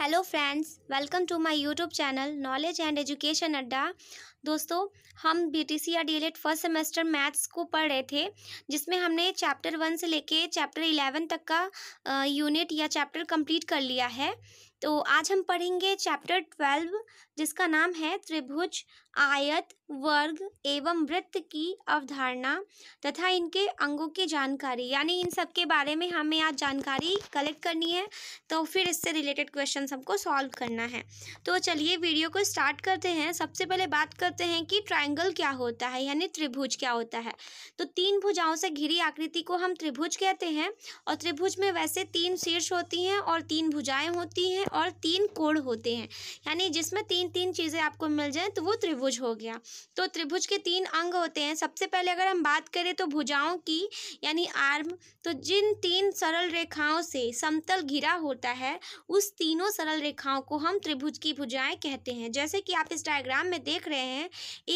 hello friends welcome to my YouTube channel knowledge and education Adda दोस्तों हम BTC या DElEd first semester maths को पढ़ रहे थे जिसमें हमने चैप्टर वन से लेके चैप्टर इलेवन तक का यूनिट या चैप्टर कंप्लीट कर लिया है तो आज हम पढ़ेंगे चैप्टर ट्वेल्व जिसका नाम है त्रिभुज आयत वर्ग एवं वृत्त की अवधारणा तथा इनके अंगों की जानकारी यानी इन सब के बारे में हमें आज जानकारी कलेक्ट करनी है तो फिर इससे रिलेटेड क्वेश्चन हमको सॉल्व करना है तो चलिए वीडियो को स्टार्ट करते हैं सबसे पहले बात करते हैं कि ट्राइंगल क्या होता है यानी त्रिभुज क्या होता है तो तीन भुजाओं से घिरी आकृति को हम त्रिभुज कहते हैं और त्रिभुज में वैसे तीन शीर्ष होती हैं और तीन भुजाएं होती हैं और तीन कोण होते हैं यानी जिसमें तीन तीन तीन चीज़ें आपको मिल जाएँ तो वो त्रिभुज हो गया तो त्रिभुज के तीन अंग होते हैं सबसे पहले अगर हम बात करें तो भुजाओं की यानी आर्म तो जिन तीन सरल रेखाओं से समतल घिरा होता है उस तीनों सरल रेखाओं को हम त्रिभुज की भुजाएं कहते हैं जैसे कि आप इस डायग्राम में देख रहे हैं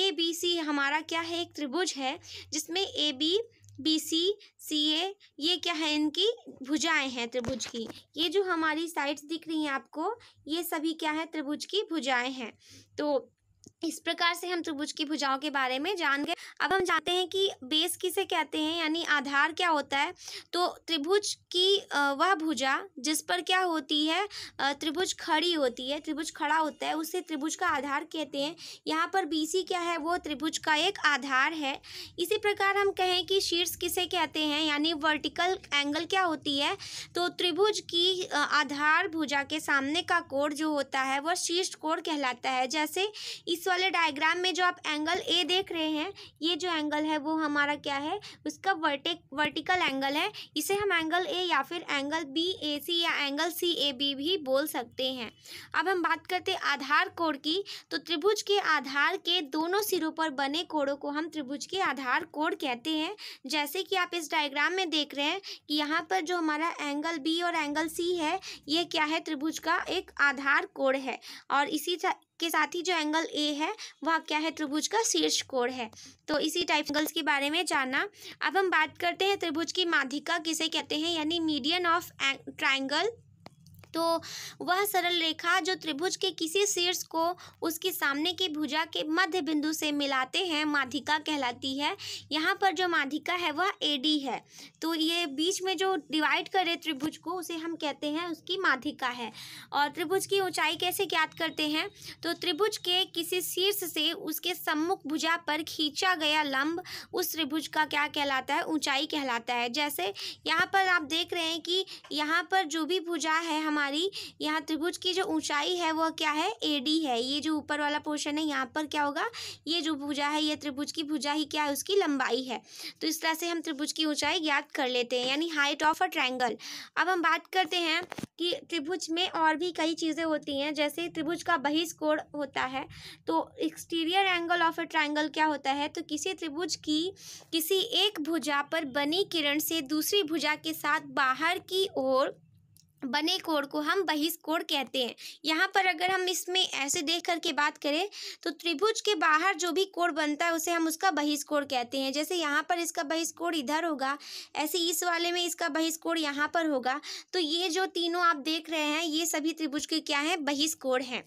ए बी सी हमारा क्या है एक त्रिभुज है जिसमें ए बी बी सी सी ए ये क्या है इनकी भुजाएं हैं त्रिभुज की ये जो हमारी साइड्स दिख रही हैं आपको ये सभी क्या है त्रिभुज की भुजाएं हैं तो इस प्रकार से हम त्रिभुज की भुजाओं के बारे में जान गए अब हम जानते हैं कि बेस किसे कहते हैं यानी आधार क्या होता है तो त्रिभुज की वह भुजा जिस पर क्या होती है त्रिभुज खड़ी होती है त्रिभुज खड़ा होता है उसे त्रिभुज का आधार कहते हैं यहाँ पर बीसी क्या है वो त्रिभुज का एक आधार है इसी प्रकार हम कहें कि शीर्ष किसे कहते हैं यानी वर्टिकल एंगल क्या होती है तो त्रिभुज की आधार भुजा के सामने का कोड़ जो होता है वह शीर्ष कोड़ कहलाता है जैसे इस वाले डायग्राम में जो आप एंगल ए देख रहे हैं ये जो एंगल है वो हमारा क्या है उसका वर्टिक वर्टिकल एंगल है इसे हम एंगल ए या फिर एंगल बी ए सी या एंगल सी ए बी भी बोल सकते हैं अब हम बात करते हैं आधार कोण की तो त्रिभुज के आधार के दोनों सिरों पर बने कोणों को हम त्रिभुज के आधार कोण कहते हैं जैसे कि आप इस डायग्राम में देख रहे हैं कि यहाँ पर जो हमारा एंगल बी और एंगल सी है ये क्या है त्रिभुज का एक आधार कोण है और इसी इसके साथ ही जो एंगल ए है वह क्या है त्रिभुज का शीर्ष कोण है तो इसी टाइप एंगल्स के बारे में जानना अब हम बात करते हैं त्रिभुज की माधिका किसे कहते हैं यानी मीडियन ऑफ ट्राइंगल तो वह सरल रेखा जो त्रिभुज के किसी शीर्ष को उसके सामने की भुजा के मध्य बिंदु से मिलाते हैं माधिका कहलाती है यहाँ पर जो माधिका है वह ए है तो ये बीच में जो डिवाइड करे त्रिभुज को उसे हम कहते हैं उसकी माधिका है और त्रिभुज की ऊंचाई कैसे ज्ञात करते हैं तो त्रिभुज के किसी शीर्ष से उसके सम्मुख भुजा पर खींचा गया लंब उस त्रिभुज का क्या कहलाता है ऊंचाई कहलाता है जैसे यहाँ पर आप देख रहे हैं कि यहाँ पर जो भी भुजा है हमारे हमारी यहाँ त्रिभुज की जो ऊंचाई है वह क्या है ए डी है ये जो ऊपर वाला पोर्शन है यहाँ पर क्या होगा ये जो भुजा है ये त्रिभुज की भुजा ही क्या है उसकी लंबाई है तो इस तरह से हम त्रिभुज की ऊंचाई ज्ञात कर लेते हैं यानी हाइट ऑफ अ ट्रायंगल अब हम बात करते हैं कि त्रिभुज में और भी कई चीज़ें होती हैं जैसे त्रिभुज का बहिष्कोण होता है तो exterior angle of a triangle क्या होता है तो किसी त्रिभुज की किसी एक भुजा पर बनी किरण से दूसरी भुजा के साथ बाहर की ओर बने कोण को हम बहिष्कोण कहते हैं यहाँ पर अगर हम इसमें ऐसे देख कर के बात करें तो त्रिभुज के बाहर जो भी कोण बनता है उसे हम उसका बहिष्कोण कहते हैं जैसे यहाँ पर इसका बहिष्कोण इधर होगा ऐसे इस वाले में इसका बहिष्कोण यहाँ पर होगा तो ये जो तीनों आप देख रहे हैं ये सभी त्रिभुज के क्या है बहिष्कोण हैं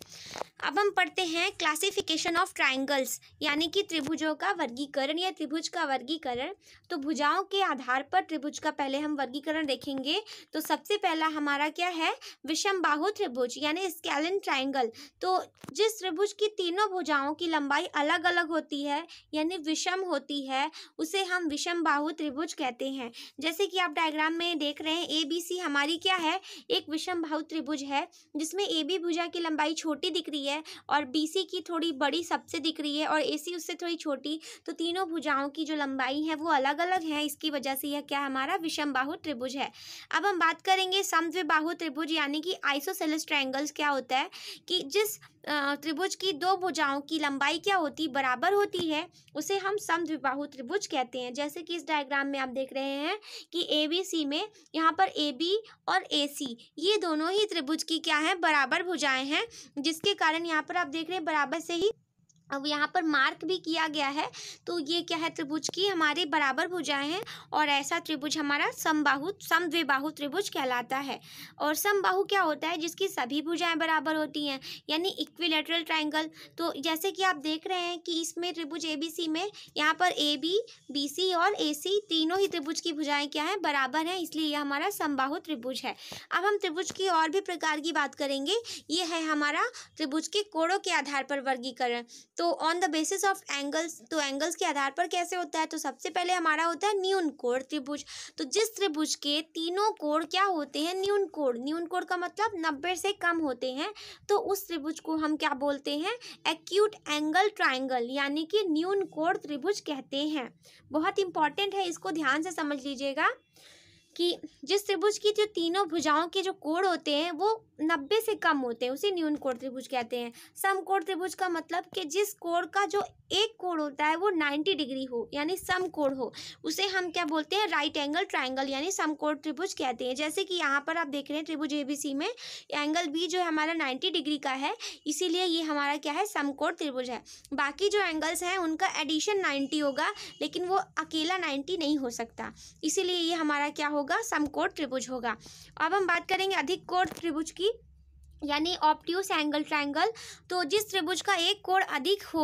अब हम पढ़ते हैं क्लासिफिकेशन ऑफ ट्राइंगल्स यानी कि त्रिभुजों का वर्गीकरण या त्रिभुज का वर्गीकरण तो भुजाओं के आधार पर त्रिभुज का पहले हम वर्गीकरण देखेंगे तो सबसे पहला हमारा हमारा क्या है विषम बाहु त्रिभुज यानी स्केलिन ट्राइंगल तो जिस त्रिभुज की तीनों भुजाओं की लंबाई अलग अलग होती है यानी विषम होती है उसे हम विषम बाहु त्रिभुज कहते हैं जैसे कि आप डायग्राम में देख रहे हैं ए बी सी हमारी क्या है एक विषम बाहु त्रिभुज है जिसमें ए बी भुजा की लंबाई छोटी दिख रही है और बी सी की थोड़ी बड़ी सबसे दिख रही है और ए सी उससे थोड़ी छोटी तो तीनों भुजाओं की जो लंबाई है वो अलग अलग है इसकी वजह से यह क्या हमारा विषम बाहु त्रिभुज है अब हम बात करेंगे समद्विबाहु बाहु त्रिभुज यानी कि आइसोसेलिस ट्रायंगल्स क्या होता है कि जिस त्रिभुज की दो भुजाओं की लंबाई क्या होती बराबर होती है उसे हम समद्विबाहु त्रिभुज कहते हैं जैसे कि इस डायग्राम में आप देख रहे हैं कि ए बी सी में यहाँ पर ए बी और ए सी ये दोनों ही त्रिभुज की क्या है बराबर भुजाएं हैं जिसके कारण यहाँ पर आप देख रहे हैं बराबर से ही अब यहाँ पर मार्क भी किया गया है तो ये क्या है त्रिभुज की हमारे बराबर भुजाएं हैं और ऐसा त्रिभुज हमारा समबाहु समद्विबाहु त्रिभुज कहलाता है और समबाहु क्या होता है जिसकी सभी भुजाएं बराबर होती हैं यानी इक्विलेटरल ट्राइंगल तो जैसे कि आप देख रहे हैं कि इसमें त्रिभुज ए में यहाँ पर ए बी बी सी और ए सी तीनों ही त्रिभुज की भुजाएँ क्या हैं बराबर हैं इसलिए यह हमारा समबाहु त्रिभुज है अब हम त्रिभुज की और भी प्रकार की बात करेंगे ये है हमारा त्रिभुज के कोड़ों के आधार पर वर्गीकरण तो on the basis of angles तो एंगल्स के आधार पर कैसे होता है तो सबसे पहले हमारा होता है न्यून कोण त्रिभुज तो जिस त्रिभुज के तीनों कोण क्या होते हैं न्यून कोण न्यून कोण का मतलब नब्बे से कम होते हैं तो उस त्रिभुज को हम क्या बोलते हैं एक्यूट एंगल ट्राइंगल यानी कि न्यून कोण त्रिभुज कहते हैं बहुत इंपॉर्टेंट है इसको ध्यान से समझ लीजिएगा कि जिस त्रिभुज की जो तीनों भुजाओं के जो कोण होते हैं वो नब्बे से कम होते हैं उसे न्यून कोण त्रिभुज कहते हैं सम कोण त्रिभुज का मतलब कि जिस कोण का जो एक कोण होता है वो नाइन्टी डिग्री हो यानी सम कोण हो उसे हम क्या बोलते हैं राइट एंगल ट्राइंगल यानी सम कोण त्रिभुज कहते हैं जैसे कि यहाँ पर आप देख रहे हैं त्रिभुज ए में एंगल बी जो है हमारा नाइन्टी डिग्री का है इसीलिए ये हमारा क्या है समकोण त्रिभुज है बाकी जो एंगल्स हैं उनका एडिशन नाइन्टी होगा लेकिन वो अकेला नाइन्टी नहीं हो सकता इसीलिए ये हमारा क्या होगा होगा समकोण त्रिभुज होगा अब हम बात करेंगे अधिक कोण त्रिभुज की यानी ऑप्टियूस एंगल ट्रायंगल तो जिस त्रिभुज का एक कोण अधिक हो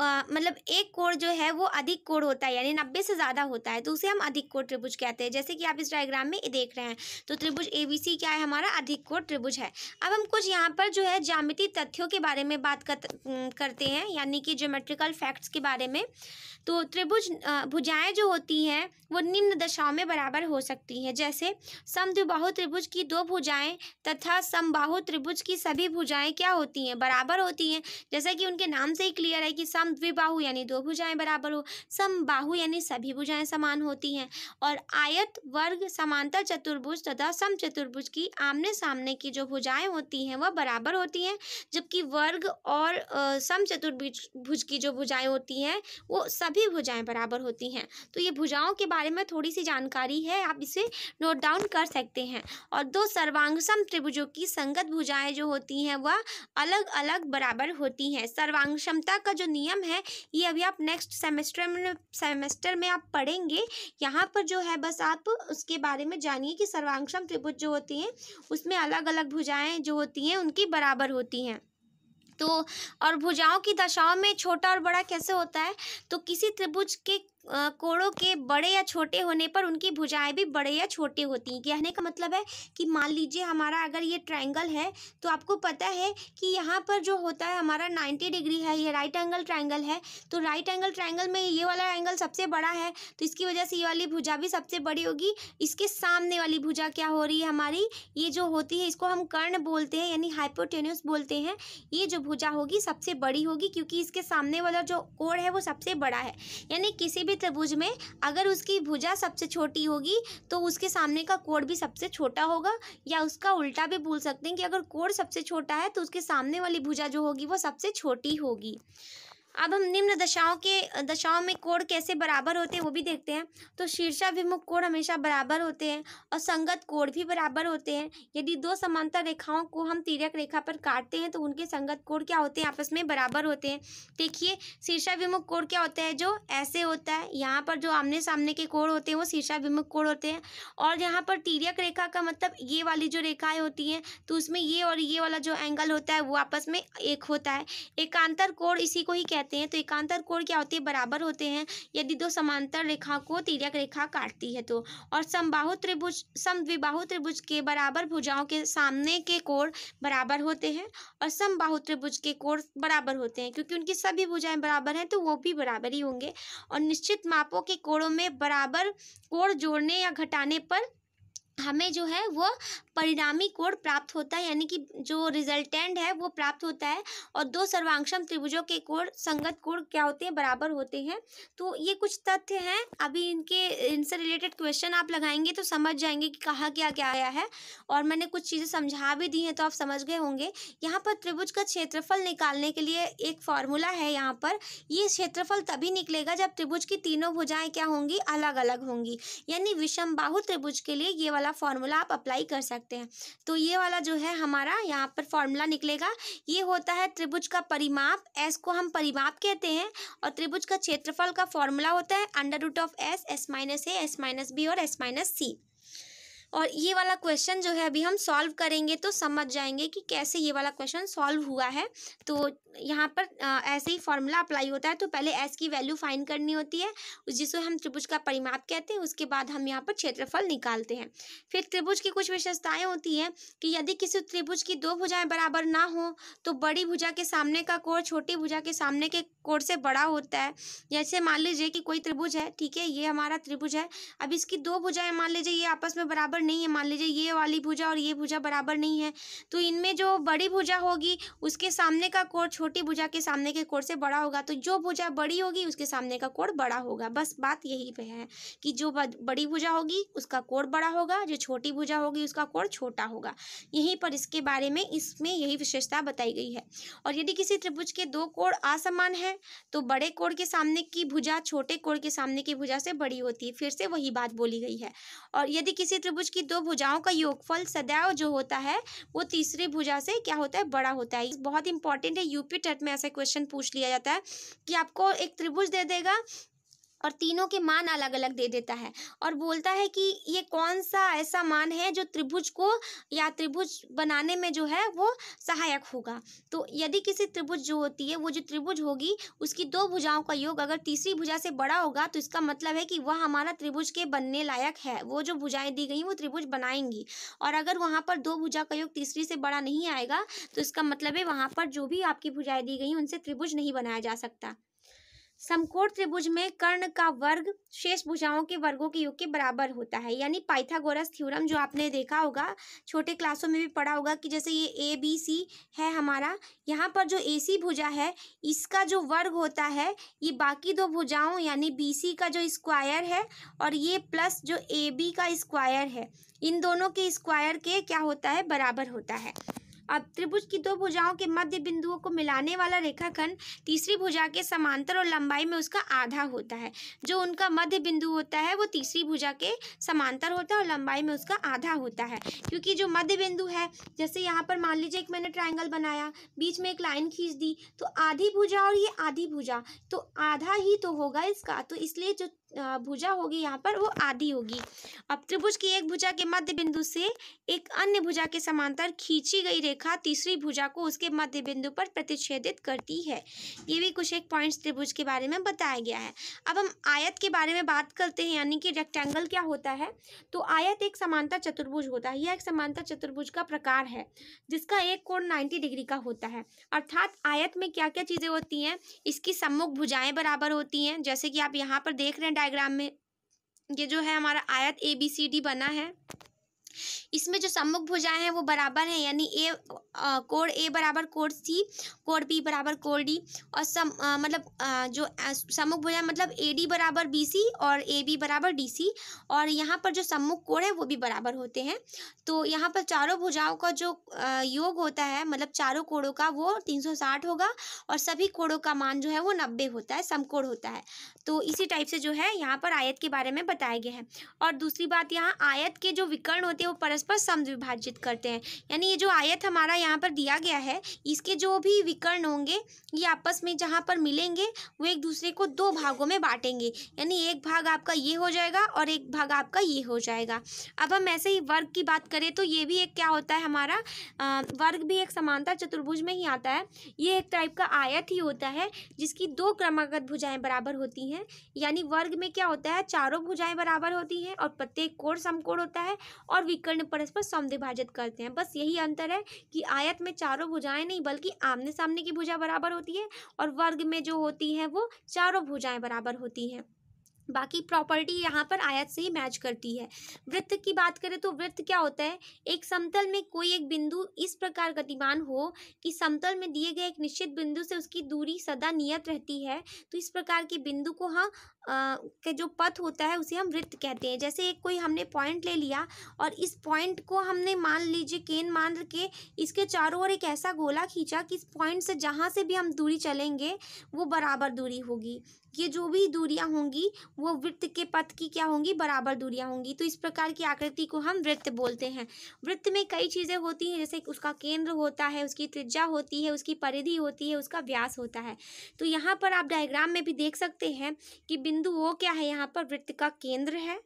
आ, मतलब एक कोण जो है वो अधिक कोण होता है यानी नब्बे से ज़्यादा होता है तो उसे हम अधिक कोण त्रिभुज कहते हैं जैसे कि आप इस डायग्राम में देख रहे हैं तो त्रिभुज ए क्या है हमारा अधिक कोण त्रिभुज है अब हम कुछ यहाँ पर जो है जामिति तथ्यों के बारे में बात कर, करते हैं यानी कि जोमेट्रिकल फैक्ट्स के बारे में तो त्रिभुज भुजाएँ जो होती हैं वो निम्न दशाओं में बराबर हो सकती हैं जैसे समद्विबाहु त्रिभुज की दो भुजाएँ तथा समबाहु त्रिभुज त्रिभुज की सभी भुजाएं क्या होती हैं बराबर होती हैं जैसा कि उनके नाम से ही क्लियर है कि सम द्विबाहु यानी दो भुजाएं बराबर हो बाहु यानी सभी भुजाएं समान होती हैं और आयत वर्ग समांतर चतुर्भुज तथा सम चतुर्भुज की आमने सामने की जो भुजाएं होती हैं वह बराबर होती हैं जबकि वर्ग और सम चतुर्भुज भुज की जो भुजाएं होती हैं वो सभी भुजाएं बराबर होती हैं तो ये भुजाओं के बारे में थोड़ी सी जानकारी है आप इसे नोट डाउन कर सकते हैं और दो सर्वांग त्रिभुजों की संगत भुजाएं सीमाएं जो होती हैं वह अलग अलग बराबर होती हैं सर्वांग का जो नियम है ये अभी आप नेक्स्ट सेमेस्टर में सेमेस्टर में आप पढ़ेंगे यहाँ पर जो है बस आप उसके बारे में जानिए कि सर्वांगक्षम त्रिभुज जो होती हैं उसमें अलग अलग भुजाएँ जो होती हैं उनकी बराबर होती हैं तो और भुजाओं की दशाओं में छोटा और बड़ा कैसे होता है तो किसी त्रिभुज के कोड़ों के बड़े या छोटे होने पर उनकी भुजाएं भी बड़े या छोटे होती हैं कहने का मतलब है कि मान लीजिए हमारा अगर ये ट्रायंगल है तो आपको पता है कि यहाँ पर जो होता है हमारा 90 डिग्री है ये राइट एंगल ट्रायंगल है तो राइट एंगल ट्रायंगल में ये वाला एंगल सबसे बड़ा है तो इसकी वजह से ये वाली भुजा भी सबसे बड़ी होगी इसके सामने वाली भुजा क्या हो रही है हमारी ये जो होती है इसको हम कर्ण बोलते हैं यानी हाइपोटेन्यूस बोलते हैं ये जो भुजा होगी सबसे बड़ी होगी क्योंकि इसके सामने वाला जो कोड़ है वो सबसे बड़ा है यानी किसी भी भी त्रिभुज में अगर उसकी भुजा सबसे छोटी होगी तो उसके सामने का कोण भी सबसे छोटा होगा या उसका उल्टा भी बोल सकते हैं कि अगर कोण सबसे छोटा है तो उसके सामने वाली भुजा जो होगी वो सबसे छोटी होगी अब हम निम्न दशाओं के दशाओं में कोण कैसे बराबर होते हैं वो भी देखते हैं तो शीर्षाभिमुख कोण हमेशा बराबर होते हैं और संगत कोण भी बराबर होते हैं यदि दो समांतर रेखाओं को हम तिरक रेखा पर काटते हैं तो उनके संगत कोण क्या होते हैं आपस में बराबर होते हैं देखिए शीर्षाभिमुख कोण क्या होता है जो ऐसे होता है यहाँ पर जो आमने सामने के कोण होते हैं वो शीर्षाभिमुख कोण होते हैं और यहाँ पर तिरक रेखा का मतलब ये वाली जो रेखाएँ होती हैं तो उसमें ये और ये वाला जो एंगल होता है वो आपस में एक होता है एकांतर कोण इसी को ही कह कहते हैं तो एकांतर कोण क्या होते हैं बराबर होते हैं यदि दो समांतर रेखा को तिरक रेखा काटती है तो और समबाहु त्रिभुज समद्विबाहु त्रिभुज के बराबर भुजाओं के सामने के कोण बराबर होते हैं और समबाहु त्रिभुज के कोण बराबर होते हैं क्योंकि उनकी सभी भुजाएं बराबर हैं तो वो भी बराबर ही होंगे और निश्चित मापों के कोणों में बराबर कोण जोड़ने या घटाने पर हमें जो है वो परिणामी कोण प्राप्त होता है यानी कि जो रिजल्टेंट है वो प्राप्त होता है और दो सर्वांक्षम त्रिभुजों के कोण संगत कोण क्या होते हैं बराबर होते हैं तो ये कुछ तथ्य हैं अभी इनके इनसे रिलेटेड क्वेश्चन आप लगाएंगे तो समझ जाएंगे कि कहाँ क्या क्या आया है और मैंने कुछ चीज़ें समझा भी दी हैं तो आप समझ गए होंगे यहाँ पर त्रिभुज का क्षेत्रफल निकालने के लिए एक फॉर्मूला है यहाँ पर ये क्षेत्रफल तभी निकलेगा जब त्रिभुज की तीनों भुजाएँ क्या होंगी अलग अलग होंगी यानी विषम बाहु त्रिभुज के लिए ये वाला फॉर्मूला आप अप्लाई कर सकते सकते हैं तो ये वाला जो है हमारा यहाँ पर फॉर्मूला निकलेगा ये होता है त्रिभुज का परिमाप एस को हम परिमाप कहते हैं और त्रिभुज का क्षेत्रफल का फॉर्मूला होता है under root of S S minus A S minus B और एस माइनस सी और ये वाला क्वेश्चन जो है अभी हम सॉल्व करेंगे तो समझ जाएंगे कि कैसे ये वाला क्वेश्चन सॉल्व हुआ है तो यहाँ पर ऐसे ही फॉर्मूला अप्लाई होता है तो पहले एस की वैल्यू फाइन करनी होती है जिसको हम त्रिभुज का परिमाप कहते हैं उसके बाद हम यहाँ पर क्षेत्रफल निकालते हैं फिर त्रिभुज की कुछ विशेषताएं होती हैं कि यदि किसी त्रिभुज की दो भुजाएं बराबर ना हो तो बड़ी भुजा के सामने का कोण छोटी भुजा के सामने के कोर से बड़ा होता है जैसे मान लीजिए कि कोई त्रिभुज है ठीक है ये हमारा त्रिभुज है अब इसकी दो भुजाएं मान लीजिए ये आपस में बराबर नहीं है मान लीजिए ये वाली भुजा और ये भुजा बराबर नहीं है तो इनमें जो बड़ी भुजा होगी उसके सामने का कोर छोटी भुजा के सामने के कोर से बड़ा होगा तो जो भुजा बड़ी होगी उसके सामने का कोर बड़ा होगा बस बात यही पे है कि जो बड़ी भुजा होगी उसका कोर बड़ा होगा जो छोटी भुजा होगी उसका कोर छोटा होगा यहीं पर इसके बारे में इसमें यही विशेषता बताई गई है और यदि किसी त्रिभुज के दो कोण असमान है है तो बड़े कोण के सामने की भुजा छोटे कोण के सामने की भुजा से बड़ी होती है फिर से वही बात बोली गई है और यदि किसी त्रिभुज की दो भुजाओं का योगफल सदैव जो होता है वो तीसरी भुजा से क्या होता है बड़ा होता है बहुत इंपॉर्टेंट है यूपी टेट में ऐसा क्वेश्चन पूछ लिया जाता है कि आपको एक त्रिभुज दे देगा और तीनों के मान अलग अलग दे देता है और बोलता है कि ये कौन सा ऐसा मान है जो त्रिभुज को या त्रिभुज बनाने में जो है वो सहायक होगा तो यदि किसी त्रिभुज जो होती है वो जो त्रिभुज होगी उसकी दो भुजाओं का योग अगर तीसरी भुजा से बड़ा होगा तो इसका मतलब है कि वह हमारा त्रिभुज के बनने लायक है वो जो भुजाएँ दी गई वो त्रिभुज बनाएंगी और अगर वहाँ पर दो भुजा का योग तीसरी से बड़ा नहीं आएगा तो इसका मतलब है वहाँ पर जो भी आपकी भुजाएँ दी गई उनसे त्रिभुज नहीं बनाया जा सकता समकोण त्रिभुज में कर्ण का वर्ग शेष भुजाओं के वर्गों के योग के बराबर होता है यानी पाइथागोरस थ्योरम जो आपने देखा होगा छोटे क्लासों में भी पढ़ा होगा कि जैसे ये ए बी सी है हमारा यहाँ पर जो ए सी भुजा है इसका जो वर्ग होता है ये बाकी दो भुजाओं यानी बी सी का जो स्क्वायर है और ये प्लस जो ए बी का स्क्वायर है इन दोनों के स्क्वायर के क्या होता है बराबर होता है अब त्रिभुज की दो भुजाओं के मध्य बिंदुओं को मिलाने वाला रेखाखंड तीसरी भुजा के समांतर और लंबाई में उसका आधा होता है जो उनका मध्य बिंदु होता है वो तीसरी भुजा के समांतर होता है और लंबाई में उसका आधा होता है क्योंकि जो मध्य बिंदु है जैसे यहाँ पर मान लीजिए एक मैंने ट्राइंगल बनाया बीच में एक लाइन खींच दी तो आधी भुजा और ये आधी भुजा तो आधा ही तो होगा इसका तो इसलिए जो भुजा होगी यहाँ पर वो आधी होगी अब त्रिभुज की एक भुजा के मध्य बिंदु से एक अन्य भुजा के समांतर खींची गई रेखा तीसरी भुजा को उसके मध्य बिंदु पर प्रतिच्छेदित करती है ये भी कुछ एक पॉइंट्स त्रिभुज के बारे में बताया गया है अब हम आयत के बारे में बात करते हैं यानी कि रेक्टेंगल क्या होता है तो आयत एक समांतर चतुर्भुज होता है यह एक समांतर चतुर्भुज का प्रकार है जिसका एक कोण नाइन्टी डिग्री का होता है अर्थात आयत में क्या क्या चीज़ें होती हैं इसकी सम्मुख भुजाएँ बराबर होती हैं जैसे कि आप यहाँ पर देख रहे हैं डायग्राम में ये जो है हमारा आयत ए बी सी डी बना है इसमें जो सम्मुख भुजाएं हैं वो बराबर हैं यानी ए कोड ए बराबर कोड सी कोड पी बराबर कोड डी और सम आ, मतलब आ, जो सम्मुख भुजा मतलब ए डी बराबर बी सी और ए बी बराबर डी सी और यहाँ पर जो सम्मुख कोड़ है वो भी बराबर होते हैं तो यहाँ पर चारों भुजाओं का जो आ, योग होता है मतलब चारों कोड़ों का वो तीन सौ साठ होगा और सभी कोड़ों का मान जो है वो नब्बे होता है समकोण होता है तो इसी टाइप से जो है यहाँ पर आयत के बारे में बताया गया है और दूसरी बात यहाँ आयत के जो विकर्ण होते हैं वो परस्पर समद्विभाजित करते हैं यानी ये जो आयत हमारा यहाँ पर दिया गया है इसके जो भी कर्ण होंगे ये आपस में जहाँ पर मिलेंगे वो एक दूसरे को दो भागों में बांटेंगे यानी एक भाग आपका ये हो जाएगा और एक भाग आपका ये हो जाएगा अब हम ऐसे ही वर्ग की बात करें तो ये भी एक क्या होता है हमारा आ, वर्ग भी एक समानता चतुर्भुज में ही आता है ये एक टाइप का आयत ही होता है जिसकी दो क्रमागत भुजाएं बराबर होती हैं यानी वर्ग में क्या होता है चारों भुजाएं बराबर होती हैं और प्रत्येक कोण समकोण होता है और विकर्ण परस्पर समद्विभाजित करते हैं बस यही अंतर है कि आयत में चारों भुजाएँ नहीं बल्कि आमने सामने सामने की भुजा बराबर होती है और वर्ग में जो होती है वो चारों भुजाएं बराबर होती हैं बाकी प्रॉपर्टी यहाँ पर आयत से ही मैच करती है वृत्त की बात करें तो वृत्त क्या होता है एक समतल में कोई एक बिंदु इस प्रकार गतिमान हो कि समतल में दिए गए एक निश्चित बिंदु से उसकी दूरी सदा नियत रहती है तो इस प्रकार के बिंदु को हम के जो पथ होता है उसे हम वृत्त कहते हैं जैसे एक कोई हमने पॉइंट ले लिया और इस पॉइंट को हमने मान लीजिए केन मान के इसके चारों ओर एक ऐसा गोला खींचा कि इस पॉइंट से जहाँ से भी हम दूरी चलेंगे वो बराबर दूरी होगी ये जो भी दूरियां होंगी वो वृत्त के पथ की क्या होंगी बराबर दूरियां होंगी तो इस प्रकार की आकृति को हम वृत्त बोलते हैं वृत्त में कई चीज़ें होती हैं जैसे उसका केंद्र होता है उसकी त्रिज्या होती है उसकी परिधि होती है उसका व्यास होता है तो यहाँ पर आप डायग्राम में भी देख सकते हैं कि बिंदु वो क्या है यहाँ पर वृत्त का केंद्र है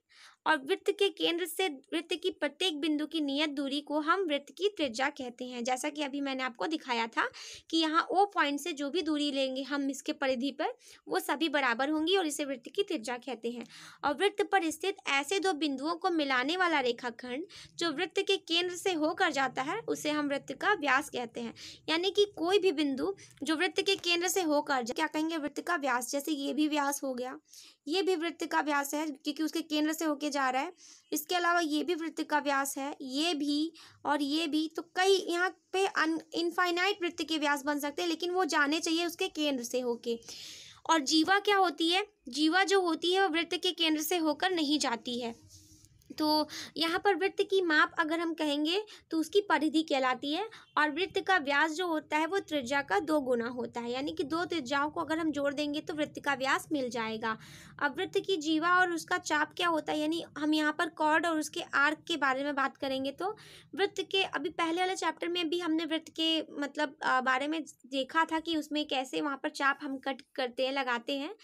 और वृत्त के केंद्र से वृत्त की प्रत्येक बिंदु की नियत दूरी को हम वृत्त की त्रिज्या कहते हैं जैसा कि अभी मैंने आपको दिखाया था कि यहाँ ओ पॉइंट से जो भी दूरी लेंगे हम इसके परिधि पर वो सभी बराबर होंगी और इसे वृत्त की त्रिज्या कहते हैं और वृत्त पर स्थित ऐसे दो बिंदुओं को मिलाने वाला रेखाखंड जो वृत्त के केंद्र से होकर जाता है उसे हम वृत्त का व्यास कहते हैं यानी कि कोई भी बिंदु जो वृत्त के केंद्र से होकर क्या कहेंगे वृत्त का व्यास जैसे ये भी व्यास हो गया ये भी वृत्त का व्यास है क्योंकि उसके केंद्र से होके जा रहा है इसके अलावा ये भी वृत्त का व्यास है ये भी और ये भी तो कई यहाँ पे अन इनफाइनाइट वृत्त के व्यास बन सकते हैं लेकिन वो जाने चाहिए उसके केंद्र से होके और जीवा क्या होती है जीवा जो होती है वह वृत्त के केंद्र से होकर नहीं जाती है तो यहाँ पर वृत्त की माप अगर हम कहेंगे तो उसकी परिधि कहलाती है और वृत्त का व्यास जो होता है वो त्रिज्या का दो गुना होता है यानी कि दो त्रिज्याओं को अगर हम जोड़ देंगे तो वृत्त का व्यास मिल जाएगा अवृत्त की जीवा और उसका चाप क्या होता है यानी हम यहाँ पर कॉर्ड और उसके आर्क के बारे में बात करेंगे तो वृत्त के अभी पहले वाले चैप्टर में भी हमने वृत्त के मतलब बारे में देखा था कि उसमें कैसे वहाँ पर चाप हम कट करते हैं लगाते हैं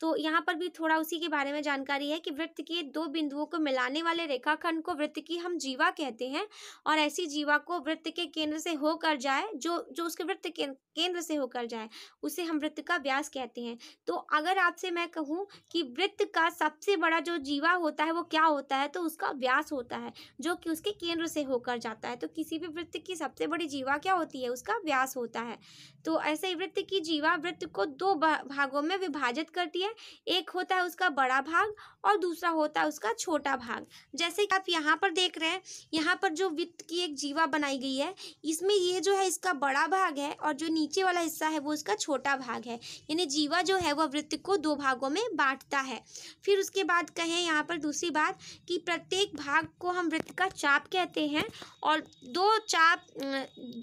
तो यहाँ पर भी थोड़ा उसी के बारे में जानकारी है कि वृत्त के दो बिंदुओं को मिलाने वाले रेखाखंड को वृत्त की हम जीवा कहते हैं और ऐसी जीवा को वृत्त के केंद्र से होकर जाए जो जो उसके वृत्त के केंद्र से होकर जाए उसे हम वृत्त का व्यास कहते हैं तो अगर आपसे मैं कहूँ कि कि वृत्त का सबसे बड़ा जो जीवा होता है वो क्या होता है तो उसका व्यास होता है जो कि उसके केंद्र से होकर जाता है तो किसी भी वृत्त की सबसे बड़ी जीवा क्या होती है उसका व्यास होता है तो ऐसे वृत्त की जीवा वृत्त को दो भागों में विभाजित करती है एक होता है उसका बड़ा भाग और दूसरा होता है उसका छोटा भाग जैसे कि आप यहाँ पर देख रहे हैं यहाँ पर जो वित्त की एक जीवा बनाई गई है इसमें ये जो है इसका बड़ा भाग है और जो नीचे वाला हिस्सा है वो इसका छोटा भाग है यानी जीवा जो है वह वृत्त को दो भागों में बांटता है फिर उसके बाद कहें यहाँ पर दूसरी बात कि प्रत्येक भाग को हम वृत्त का चाप कहते हैं और दो चाप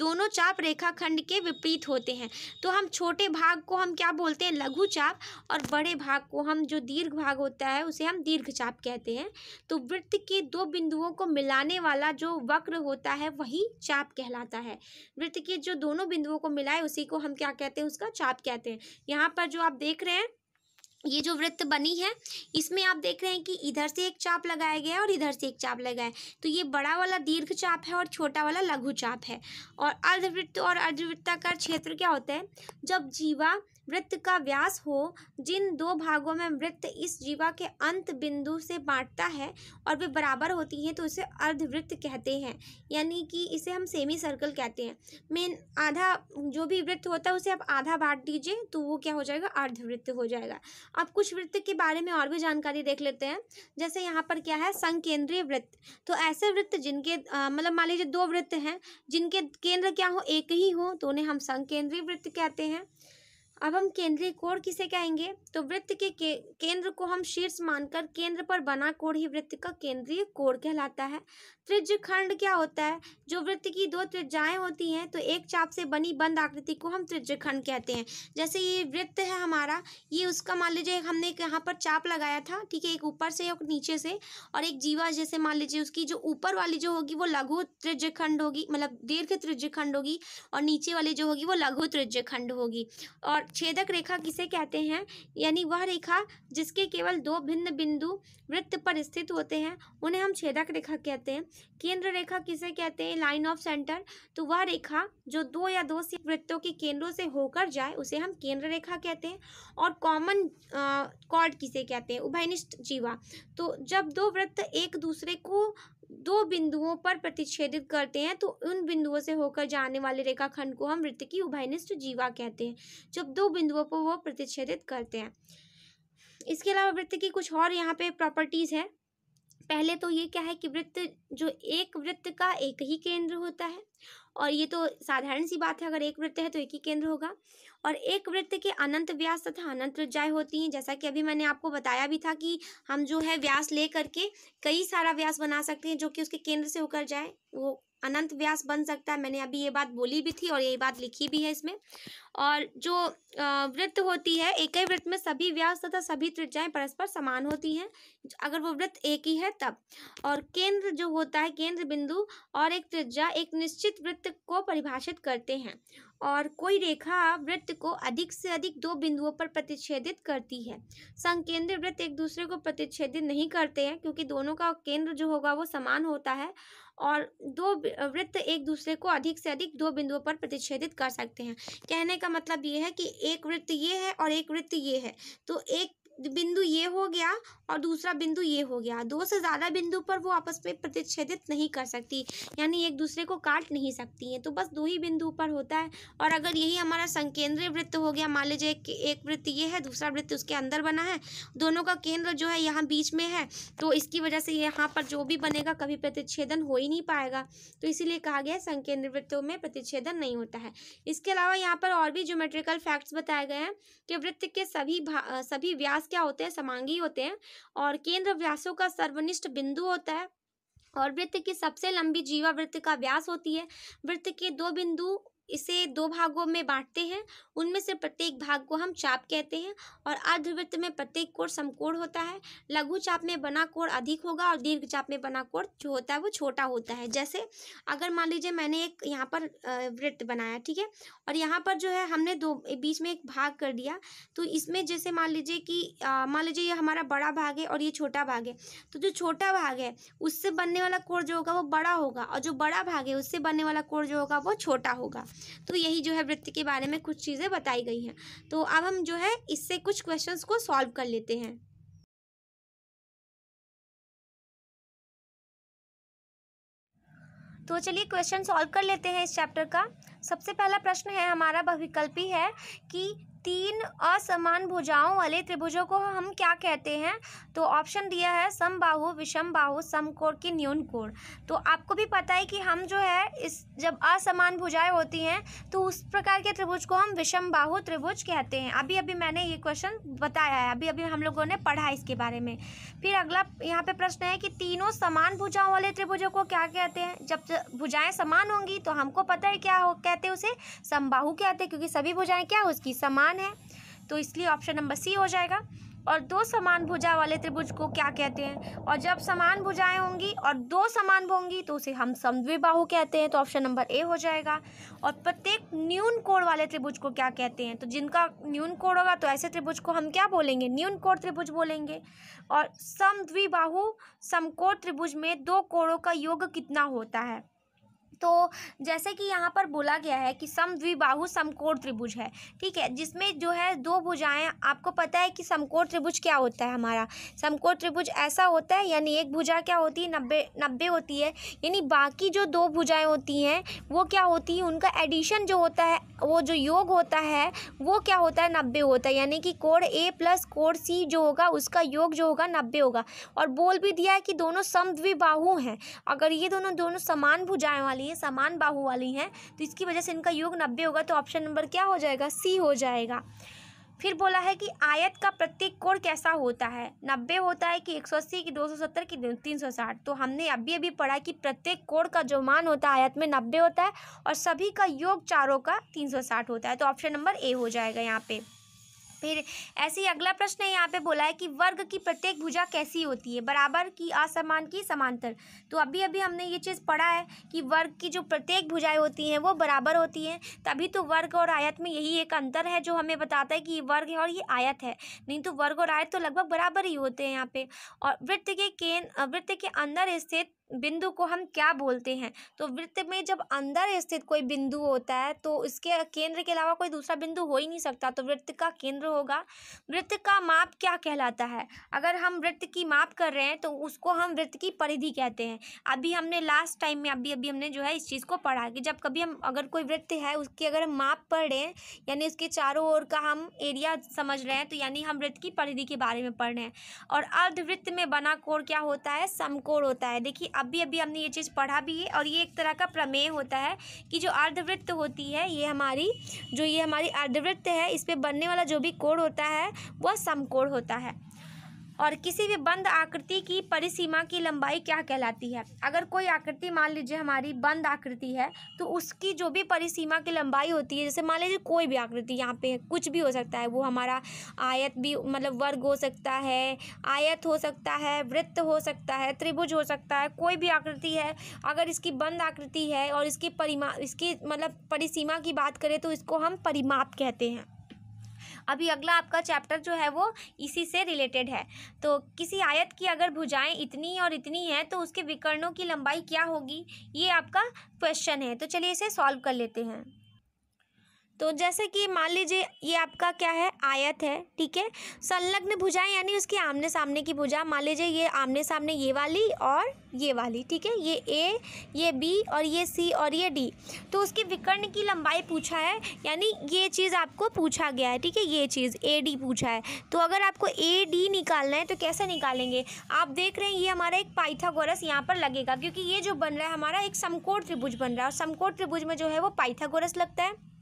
दोनों चाप रेखाखंड के विपरीत होते हैं तो हम छोटे भाग को हम क्या बोलते हैं लघु चाप और बड़े भाग को हम जो दीर्घ भाग होता है उसे जिसे हम दीर्घचाप कहते हैं तो वृत्त के दो बिंदुओं को मिलाने वाला जो वक्र होता है वही चाप कहलाता है वृत्त के जो दोनों बिंदुओं को मिलाए उसी को हम क्या कहते हैं उसका चाप कहते हैं यहाँ पर जो आप देख रहे हैं ये जो वृत्त बनी है इसमें आप देख रहे हैं कि इधर से एक चाप लगाया गया है और इधर से एक चाप लगाया है तो ये बड़ा वाला दीर्घ चाप है और छोटा वाला लघु चाप है और अर्धवृत्त और अर्धवृत्ताकार क्षेत्र क्या होता है जब जीवा वृत्त का व्यास हो जिन दो भागों में वृत्त इस जीवा के अंत बिंदु से बांटता है और वे बराबर होती हैं तो उसे अर्धवृत्त कहते हैं यानी कि इसे हम सेमी सर्कल कहते हैं मेन आधा जो भी वृत्त होता है उसे आप आधा बांट दीजिए तो वो क्या हो जाएगा अर्धवृत्त हो जाएगा अब कुछ वृत्त के बारे में और भी जानकारी देख लेते हैं जैसे यहाँ पर क्या है संकेंद्रीय वृत्त तो ऐसे वृत्त जिनके मतलब मान लीजिए दो वृत्त हैं जिनके केंद्र क्या हो एक ही हो तो उन्हें हम संकेंद्रीय वृत्त कहते हैं अब हम केंद्रीय कोण किसे कहेंगे तो वृत्त के, के केंद्र को हम शीर्ष मानकर केंद्र पर बना कोण ही वृत्त का केंद्रीय कोण कहलाता है त्रिज खंड क्या होता है जो वृत्त की दो त्रिज्याएं होती हैं तो एक चाप से बनी बंद आकृति को हम त्रिज खंड कहते हैं जैसे ये वृत्त है हमारा ये उसका मान लीजिए हमने यहाँ पर चाप लगाया था ठीक है एक ऊपर से और नीचे से और एक जीवा जैसे मान लीजिए उसकी जो ऊपर वाली जो होगी वो लघु त्रिज खंड होगी मतलब दीर्घ त्रिज खंड होगी और नीचे वाली जो होगी वो लघु त्रिज खंड होगी और छेदक रेखा किसे कहते हैं यानी वह रेखा जिसके केवल दो भिन्न बिंदु वृत्त पर स्थित होते हैं उन्हें हम छेदक रेखा कहते हैं केंद्र रेखा किसे कहते हैं लाइन ऑफ सेंटर तो वह रेखा जो दो या दो से वृत्तों के केंद्रों से होकर जाए उसे हम केंद्र रेखा कहते हैं और कॉमन कॉर्ड किसे कहते हैं उभयनिष्ठ जीवा तो जब दो वृत्त एक दूसरे को दो बिंदुओं पर प्रतिच्छेदित करते हैं तो उन बिंदुओं से होकर जाने वाले रेखाखंड को हम वृत्त की उभयनिष्ठ जीवा कहते हैं जब दो बिंदुओं पर वो प्रतिच्छेदित करते हैं इसके अलावा वृत्त की कुछ और यहाँ पे प्रॉपर्टीज़ है पहले तो ये क्या है कि वृत्त जो एक वृत्त का एक ही केंद्र होता है और ये तो साधारण सी बात है अगर एक वृत्त है तो एक ही केंद्र होगा और एक वृत्त के अनंत व्यास तथा अनंत त्रिज्याएँ होती हैं जैसा कि अभी मैंने आपको बताया भी था कि हम जो है व्यास ले करके कई सारा व्यास बना सकते हैं जो कि उसके केंद्र से होकर जाए वो अनंत व्यास बन सकता है मैंने अभी ये बात बोली भी थी और यही बात लिखी भी है इसमें और जो वृत्त होती है एक ही वृत्त में सभी व्यास तथा सभी त्रिज्याएं परस्पर समान होती हैं अगर वो वृत्त एक ही है तब और केंद्र जो होता है केंद्र बिंदु और एक त्रिज्या एक निश्चित वृत्त को परिभाषित करते हैं और कोई रेखा वृत्त को अधिक से अधिक दो बिंदुओं पर प्रतिच्छेदित करती है संकेंद्र वृत्त एक दूसरे को प्रतिच्छेदित नहीं करते हैं क्योंकि दोनों का केंद्र जो होगा वो समान होता है और दो वृत्त एक दूसरे को अधिक से अधिक दो बिंदुओं पर प्रतिच्छेदित कर सकते हैं कहने का मतलब ये है कि एक वृत्त ये है और एक वृत्त ये है तो एक बिंदु ये हो गया और दूसरा बिंदु ये हो गया दो से ज़्यादा बिंदु पर वो आपस में प्रतिच्छेदित नहीं कर सकती यानी एक दूसरे को काट नहीं सकती हैं तो बस दो ही बिंदु पर होता है और अगर यही हमारा संकेंद्रीय वृत्त हो गया मान लीजिए एक, एक वृत्त ये है दूसरा वृत्त उसके अंदर बना है दोनों का केंद्र जो है यहाँ बीच में है तो इसकी वजह से यहाँ पर जो भी बनेगा कभी प्रतिच्छेदन हो ही नहीं पाएगा तो इसीलिए कहा गया संकेंद्र वृत्तों में प्रतिच्छेदन नहीं होता है इसके अलावा यहाँ पर और भी ज्योमेट्रिकल फैक्ट्स बताए गए हैं कि वृत्त के सभी सभी व्यास व्यास क्या होते हैं समांगी होते हैं और केंद्र व्यासों का सर्वनिष्ठ बिंदु होता है और वृत्त की सबसे लंबी जीवा वृत्त का व्यास होती है वृत्त के दो बिंदु इसे दो भागों में बांटते हैं उनमें से प्रत्येक भाग को हम चाप कहते हैं और अर्धवृत्त में प्रत्येक कोण समकोण होता है लघु चाप में बना कोण अधिक होगा और दीर्घ चाप में बना कोण जो होता है वो छोटा होता है जैसे अगर मान लीजिए मैंने एक यहाँ पर वृत्त बनाया ठीक है और यहाँ पर जो है हमने दो बीच में एक भाग कर दिया तो इसमें जैसे मान लीजिए कि मान लीजिए ये हमारा बड़ा भाग है और ये छोटा भाग है तो जो छोटा भाग है उससे बनने वाला कोण जो होगा वो बड़ा होगा और जो बड़ा भाग है उससे बनने वाला कोण जो होगा वो छोटा होगा तो यही जो है वृत्त के बारे में कुछ चीज़ें बताई गई हैं तो अब हम जो है इससे कुछ क्वेश्चंस को सॉल्व कर लेते हैं तो चलिए क्वेश्चन सॉल्व कर लेते हैं इस चैप्टर का सबसे पहला प्रश्न है हमारा बहुविकल्पी है कि तीन असमान भुजाओं वाले त्रिभुजों को हम क्या कहते हैं तो ऑप्शन दिया है समबाहु विषम बाहु समकोण की न्यून कोण तो आपको भी पता है कि हम जो है इस जब असमान भुजाएं होती हैं तो उस प्रकार के त्रिभुज को हम विषम बाहु त्रिभुज कहते हैं अभी अभी मैंने ये क्वेश्चन बताया है अभी अभी हम लोगों ने पढ़ा इसके बारे में फिर अगला यहाँ पर प्रश्न है कि तीनों समान भुजाओं वाले त्रिभुजों को क्या कहते हैं जब भुजाएँ समान होंगी तो हमको पता है क्या हो कहते हैं उसे समबाहु कहते हैं क्योंकि सभी भुजाएँ क्या उसकी समान समान है तो इसलिए ऑप्शन नंबर सी हो जाएगा और दो समान भुजा वाले त्रिभुज को क्या कहते हैं और जब समान भुजाएं होंगी और दो समान होंगी तो उसे हम समद्विबाहु कहते हैं तो ऑप्शन नंबर ए हो जाएगा और प्रत्येक न्यून कोण वाले त्रिभुज को क्या कहते हैं तो जिनका न्यून कोण होगा तो ऐसे त्रिभुज को हम क्या बोलेंगे न्यून कोण त्रिभुज बोलेंगे और समद्विबाहु समकोण त्रिभुज में दो कोणों का योग कितना होता है तो जैसे कि यहाँ पर बोला गया है कि सम द्विबाहु समकोण त्रिभुज है ठीक है जिसमें जो है दो भुजाएं आपको पता है कि समकोण त्रिभुज क्या होता है हमारा समकोण त्रिभुज ऐसा होता है यानी एक भुजा क्या होती है नब्बे नब्बे होती है यानी बाकी जो दो भुजाएं होती हैं वो क्या होती हैं उनका एडिशन जो होता है वो जो योग होता है वो क्या होता है नब्बे होता है यानी कि कोड ए प्लस कोड सी जो होगा उसका योग जो होगा नब्बे होगा और बोल भी दिया है कि दोनों समद्विबाहु हैं अगर ये दोनों दोनों समान भुजाएं वाली हैं समान बाहु वाली हैं तो इसकी वजह से इनका योग नब्बे होगा तो ऑप्शन नंबर क्या हो जाएगा सी हो जाएगा फिर बोला है कि आयत का प्रत्येक कोण कैसा होता है नब्बे होता है कि एक सौ अस्सी की दो सौ सत्तर की तीन सौ साठ तो हमने अभी अभी पढ़ा कि प्रत्येक कोण का जो मान होता है आयत में नब्बे होता है और सभी का योग चारों का तीन सौ साठ होता है तो ऑप्शन नंबर ए हो जाएगा यहाँ पे फिर ऐसे ही अगला प्रश्न यहाँ पे बोला है कि वर्ग की प्रत्येक भुजा कैसी होती है बराबर की असमान की समांतर तो अभी अभी हमने ये चीज़ पढ़ा है कि वर्ग की जो प्रत्येक भुजाएं होती हैं वो बराबर होती हैं तभी तो वर्ग और आयत में यही एक अंतर है जो हमें बताता है कि ये वर्ग है और ये आयत है नहीं तो वर्ग और आयत तो लगभग बराबर ही होते हैं यहाँ पे और वृत्त के केंद्र वृत्त के अंदर स्थित बिंदु को हम क्या बोलते हैं तो वृत्त में जब अंदर स्थित कोई बिंदु होता है तो इसके केंद्र के अलावा कोई दूसरा बिंदु हो ही नहीं सकता तो वृत्त का केंद्र होगा वृत्त का माप क्या कहलाता है अगर हम वृत्त की माप कर रहे हैं तो उसको हम वृत्त की परिधि कहते हैं अभी हमने लास्ट टाइम में अभी अभी हमने जो है इस चीज़ को पढ़ा कि जब कभी हम अगर कोई वृत्त है उसकी अगर हम माप पढ़ रहे हैं यानी उसके चारों ओर का हम एरिया समझ रहे हैं तो यानी हम वृत्त की परिधि के बारे में पढ़ रहे हैं और अर्धवृत्त में बना कोर क्या होता है समकोर होता है देखिए अभी अभी हमने ये चीज़ पढ़ा भी है और ये एक तरह का प्रमेय होता है कि जो अर्धवृत्त होती है ये हमारी जो ये हमारी अर्धवृत्त है इस पर बनने वाला जो भी कोड़ होता है वह समकोड़ होता है और किसी भी बंद आकृति की परिसीमा की लंबाई क्या कहलाती है अगर कोई आकृति मान लीजिए हमारी बंद आकृति है तो उसकी जो भी परिसीमा की लंबाई होती है जैसे मान लीजिए कोई भी आकृति यहाँ पे कुछ भी हो सकता है वो हमारा आयत भी मतलब वर्ग हो सकता है आयत हो सकता है वृत्त हो सकता है त्रिभुज हो सकता है कोई भी आकृति है अगर इसकी बंद आकृति है और इसकी परिमा इसकी मतलब परिसीमा की बात करें तो इसको हम परिमाप कहते हैं अभी अगला आपका चैप्टर जो है वो इसी से रिलेटेड है तो किसी आयत की अगर भुजाएं इतनी और इतनी हैं तो उसके विकर्णों की लंबाई क्या होगी ये आपका क्वेश्चन है तो चलिए इसे सॉल्व कर लेते हैं तो जैसे कि मान लीजिए ये आपका क्या है आयत है ठीक है संलग्न भुजाएं यानी उसकी आमने सामने की भुजा मान लीजिए ये आमने सामने ये वाली और ये वाली ठीक है ये ए ये बी और ये सी और ये डी तो उसके विकर्ण की लंबाई पूछा है यानी ये चीज़ आपको पूछा गया है ठीक है ये चीज़ ए डी पूछा है तो अगर आपको ए डी निकालना है तो कैसे निकालेंगे आप देख रहे हैं ये हमारा एक पाइथागोरस यहाँ पर लगेगा क्योंकि ये जो बन रहा है हमारा एक समकोट त्रिभुज बन रहा है और समकोट त्रिभुज में जो है वो पाइथागोरस लगता है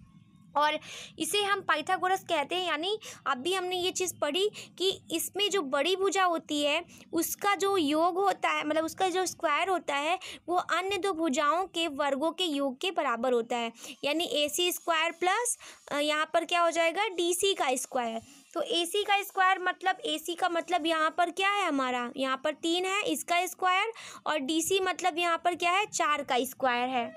और इसे हम पाइथागोरस कहते हैं यानी अभी हमने ये चीज़ पढ़ी कि इसमें जो बड़ी भुजा होती है उसका जो योग होता है मतलब उसका जो स्क्वायर होता है वो अन्य दो भुजाओं के वर्गों के योग के बराबर होता है यानी ए सी स्क्वायर प्लस यहाँ पर क्या हो जाएगा डी सी का स्क्वायर तो ए सी का स्क्वायर मतलब ए सी का मतलब यहाँ पर क्या है हमारा यहाँ पर तीन है इसका स्क्वायर और डी सी मतलब यहाँ पर क्या है चार का स्क्वायर है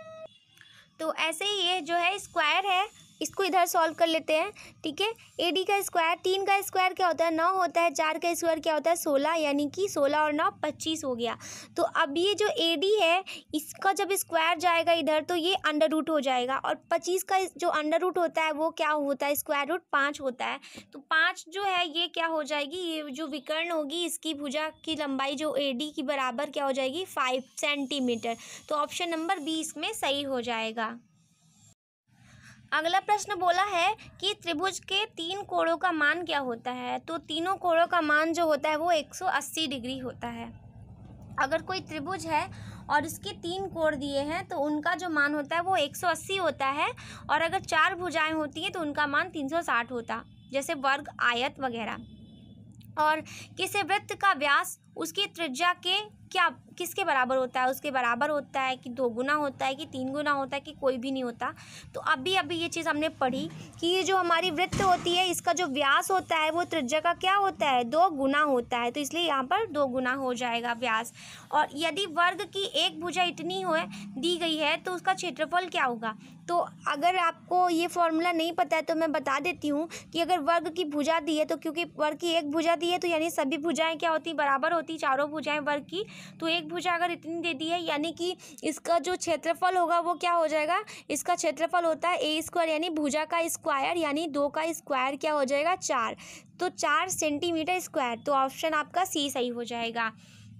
तो ऐसे ही ये जो है स्क्वायर है इसको इधर सॉल्व कर लेते हैं ठीक है ए डी का स्क्वायर तीन का स्क्वायर क्या होता है नौ होता है चार का स्क्वायर क्या होता है सोलह यानी कि सोलह और नौ पच्चीस हो गया तो अब ये जो ए डी है इसका जब स्क्वायर जाएगा इधर तो ये अंडर रूट हो जाएगा और पच्चीस का जो अंडर रूट होता है वो क्या होता है स्क्वायर रूट पाँच होता है तो पाँच जो है ये क्या हो जाएगी ये जो विकर्ण होगी इसकी भुजा की लंबाई जो ए डी की बराबर क्या हो जाएगी फाइव सेंटीमीटर तो ऑप्शन नंबर बी इसमें सही हो जाएगा अगला प्रश्न बोला है कि त्रिभुज के तीन कोणों का मान क्या होता है तो तीनों कोणों का मान जो होता है वो 180 डिग्री होता है अगर कोई त्रिभुज है और उसके तीन कोण दिए हैं तो उनका जो मान होता है वो 180 होता है और अगर चार भुजाएं होती हैं तो उनका मान 360 होता जैसे वर्ग आयत वगैरह और किसी वृत्त का व्यास उसकी त्रिज्या के क्या किसके बराबर होता है उसके बराबर होता है कि दो गुना होता है कि तीन गुना होता है कि कोई भी नहीं होता तो अभी अभी ये चीज़ हमने पढ़ी कि ये जो हमारी वृत्त होती है इसका जो व्यास होता है वो त्रिज्या का क्या होता है दो गुना होता है तो इसलिए यहाँ पर दो गुना हो जाएगा व्यास और यदि वर्ग की एक भुजा इतनी हो दी गई है तो उसका क्षेत्रफल क्या होगा तो अगर आपको ये फॉर्मूला नहीं पता है तो मैं बता देती हूँ कि अगर वर्ग की भुजा दी है तो क्योंकि वर्ग की एक भुजा दी है तो यानी सभी भुजाएं क्या होती बराबर होती चारों भुजाएं वर्ग की तो एक भुजा अगर इतनी दे दी है यानी कि इसका जो क्षेत्रफल होगा वो क्या हो जाएगा इसका क्षेत्रफल होता है ए स्क्वायर यानी भुजा का स्क्वायर यानी दो का स्क्वायर क्या हो जाएगा चार तो चार सेंटीमीटर स्क्वायर तो ऑप्शन आपका सी सही हो जाएगा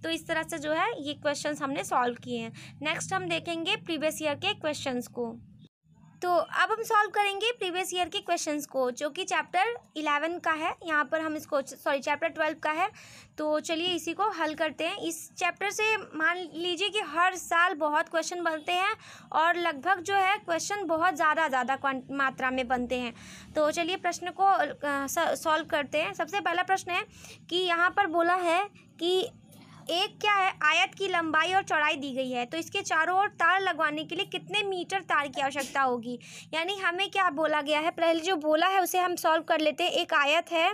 तो इस तरह से जो है ये क्वेश्चन हमने सॉल्व किए हैं नेक्स्ट हम देखेंगे प्रीवियस ईयर के क्वेश्चन को तो अब हम सॉल्व करेंगे प्रीवियस ईयर के क्वेश्चंस को जो कि चैप्टर इलेवन का है यहाँ पर हम इसको सॉरी चैप्टर ट्वेल्व का है तो चलिए इसी को हल करते हैं इस चैप्टर से मान लीजिए कि हर साल बहुत क्वेश्चन बनते हैं और लगभग जो है क्वेश्चन बहुत ज़्यादा ज़्यादा मात्रा में बनते हैं तो चलिए प्रश्न को सॉल्व करते हैं सबसे पहला प्रश्न है कि यहाँ पर बोला है कि एक क्या है आयत की लंबाई और चौड़ाई दी गई है तो इसके चारों ओर तार लगवाने के लिए कितने मीटर तार की आवश्यकता होगी यानी हमें क्या बोला गया है पहले जो बोला है उसे हम सॉल्व कर लेते हैं एक आयत है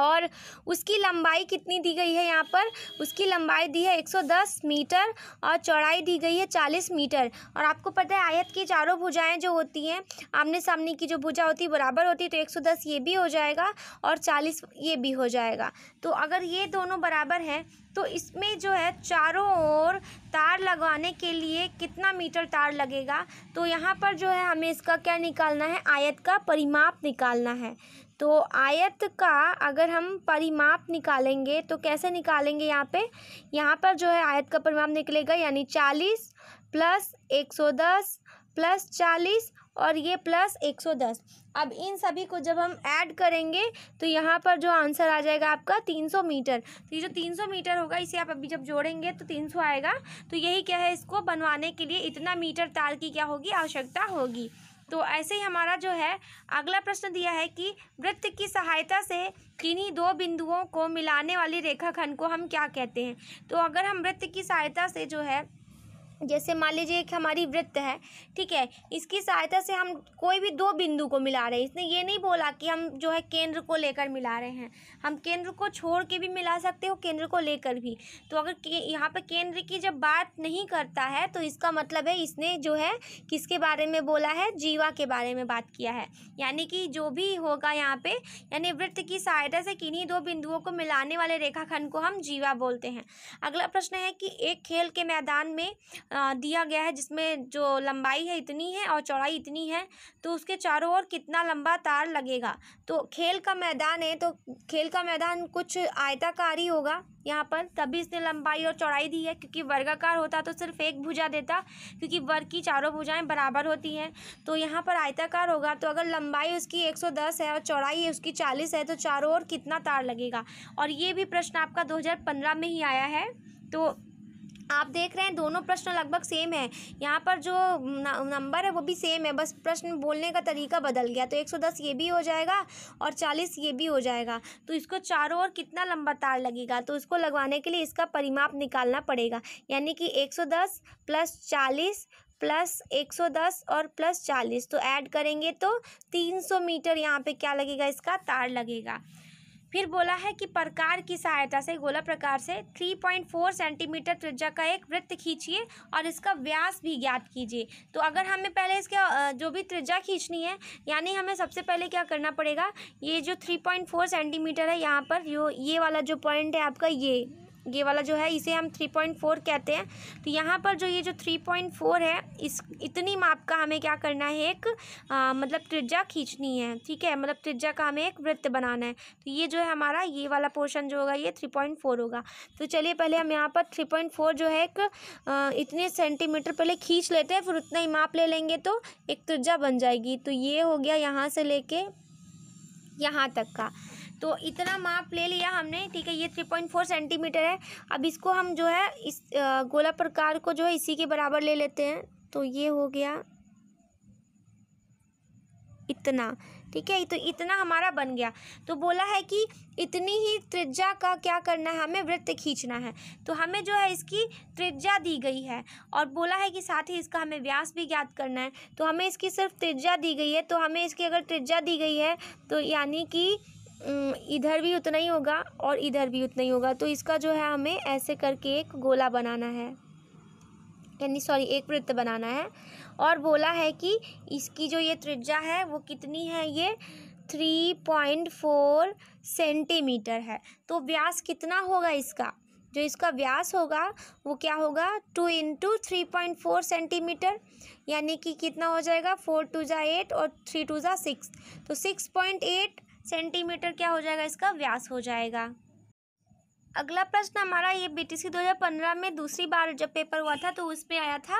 और उसकी लंबाई कितनी दी गई है यहाँ पर उसकी लंबाई दी है 110 मीटर और चौड़ाई दी गई है 40 मीटर और आपको पता है आयत की चारों भुजाएं जो होती हैं आमने सामने की जो भुजा होती है बराबर होती है तो 110 ये भी हो जाएगा और 40 ये भी हो जाएगा तो अगर ये दोनों बराबर हैं तो इसमें जो है चारों ओर तार लगवाने के लिए कितना मीटर तार लगेगा तो यहाँ पर जो है हमें इसका क्या निकालना है आयत का परिमाप निकालना है तो आयत का अगर हम परिमाप निकालेंगे तो कैसे निकालेंगे यहाँ पे यहाँ पर जो है आयत का परिमाप निकलेगा यानी चालीस प्लस एक सौ दस प्लस चालीस और ये प्लस एक सौ दस अब इन सभी को जब हम ऐड करेंगे तो यहाँ पर जो आंसर आ जाएगा आपका तीन सौ मीटर तो ये जो तीन सौ मीटर होगा इसे आप अभी जब जोड़ेंगे तो तीन सौ आएगा तो यही क्या है इसको बनवाने के लिए इतना मीटर तार की क्या होगी आवश्यकता होगी तो ऐसे ही हमारा जो है अगला प्रश्न दिया है कि वृत्त की सहायता से किन्हीं दो बिंदुओं को मिलाने वाली रेखाखंड को हम क्या कहते हैं तो अगर हम वृत्त की सहायता से जो है जैसे मान लीजिए एक हमारी वृत्त है ठीक है इसकी सहायता से हम कोई भी दो बिंदु को मिला रहे हैं इसने ये नहीं बोला कि हम जो है केंद्र को लेकर मिला रहे हैं हम केंद्र को छोड़ के भी मिला सकते हो केंद्र को लेकर भी तो अगर यहाँ पे केंद्र की जब बात नहीं करता है तो इसका मतलब है इसने जो है किसके बारे में बोला है जीवा के बारे में बात किया है यानी कि जो भी होगा यहाँ पर यानी वृत्त की सहायता से किन्हीं दो बिंदुओं को मिलाने वाले रेखाखंड को हम जीवा बोलते हैं अगला प्रश्न है कि एक खेल के मैदान में दिया गया है जिसमें जो लंबाई है इतनी है और चौड़ाई इतनी है तो उसके चारों ओर कितना लंबा तार लगेगा तो खेल का मैदान है तो खेल का मैदान कुछ आयताकारी होगा यहाँ पर तभी इसने लंबाई और चौड़ाई दी है क्योंकि वर्गाकार होता तो सिर्फ एक भुजा देता क्योंकि वर्ग की चारों भुजाएं बराबर होती हैं तो यहाँ पर आयताकार होगा तो अगर लंबाई उसकी 110 है और चौड़ाई उसकी 40 है तो चारों ओर कितना तार लगेगा और ये भी प्रश्न आपका 2015 में ही आया है तो आप देख रहे हैं दोनों प्रश्न लगभग सेम है यहाँ पर जो नंबर है वो भी सेम है बस प्रश्न बोलने का तरीका बदल गया तो एक सौ दस ये भी हो जाएगा और चालीस ये भी हो जाएगा तो इसको चारों ओर कितना लंबा तार लगेगा तो इसको लगवाने के लिए इसका परिमाप निकालना पड़ेगा यानी कि एक सौ दस प्लस चालीस प्लस एक सौ दस और प्लस चालीस तो ऐड करेंगे तो तीन सौ मीटर यहाँ पर क्या लगेगा इसका तार लगेगा फिर बोला है कि प्रकार की सहायता से गोला प्रकार से 3.4 सेंटीमीटर त्रिज्या का एक वृत्त खींचिए और इसका व्यास भी ज्ञात कीजिए तो अगर हमें पहले इसका जो भी त्रिज्या खींचनी है यानी हमें सबसे पहले क्या करना पड़ेगा ये जो 3.4 सेंटीमीटर है यहाँ पर जो ये वाला जो पॉइंट है आपका ये ये वाला जो है इसे हम थ्री पॉइंट फोर कहते हैं तो यहाँ पर जो ये जो थ्री पॉइंट फोर है इस इतनी माप का हमें क्या करना है एक आ, मतलब त्रिज्या खींचनी है ठीक है मतलब त्रिज्या का हमें एक वृत्त बनाना है तो ये जो है हमारा ये वाला पोर्शन जो होगा ये थ्री पॉइंट फोर होगा तो चलिए पहले हम यहाँ पर थ्री पॉइंट फोर जो है एक आ, इतने सेंटीमीटर पहले खींच लेते हैं फिर उतना ही माप ले लेंगे तो एक त्रिज्या बन जाएगी तो ये हो गया यहाँ से ले कर यहाँ तक का तो इतना माप ले लिया हमने ठीक है ये थ्री पॉइंट फोर सेंटीमीटर है अब इसको हम जो है इस गोला प्रकार को जो है इसी के बराबर ले लेते हैं तो ये हो गया इतना ठीक है तो इतना हमारा बन गया तो बोला है कि इतनी ही त्रिज्या का क्या करना है हमें वृत्त खींचना है तो हमें जो है इसकी त्रिज्या दी गई है और बोला है कि साथ ही इसका हमें व्यास भी ज्ञात करना है तो हमें इसकी सिर्फ त्रिज्या दी गई है तो हमें इसकी अगर त्रिज्या दी गई है तो यानी कि इधर भी उतना ही होगा और इधर भी उतना ही होगा तो इसका जो है हमें ऐसे करके एक गोला बनाना है यानी सॉरी एक वृत्त बनाना है और बोला है कि इसकी जो ये त्रिज्या है वो कितनी है ये थ्री पॉइंट फोर सेंटीमीटर है तो व्यास कितना होगा इसका जो इसका व्यास होगा वो क्या होगा two into three point four centimetre यानी कि कितना हो जाएगा फोर टू ज़ा एट और थ्री टू ज़ा सिक्स तो सिक्स पॉइंट एट सेंटीमीटर क्या हो जाएगा इसका व्यास हो जाएगा अगला प्रश्न हमारा ये बीटीसी 2015 में दूसरी बार जब पेपर हुआ था तो उसमें आया था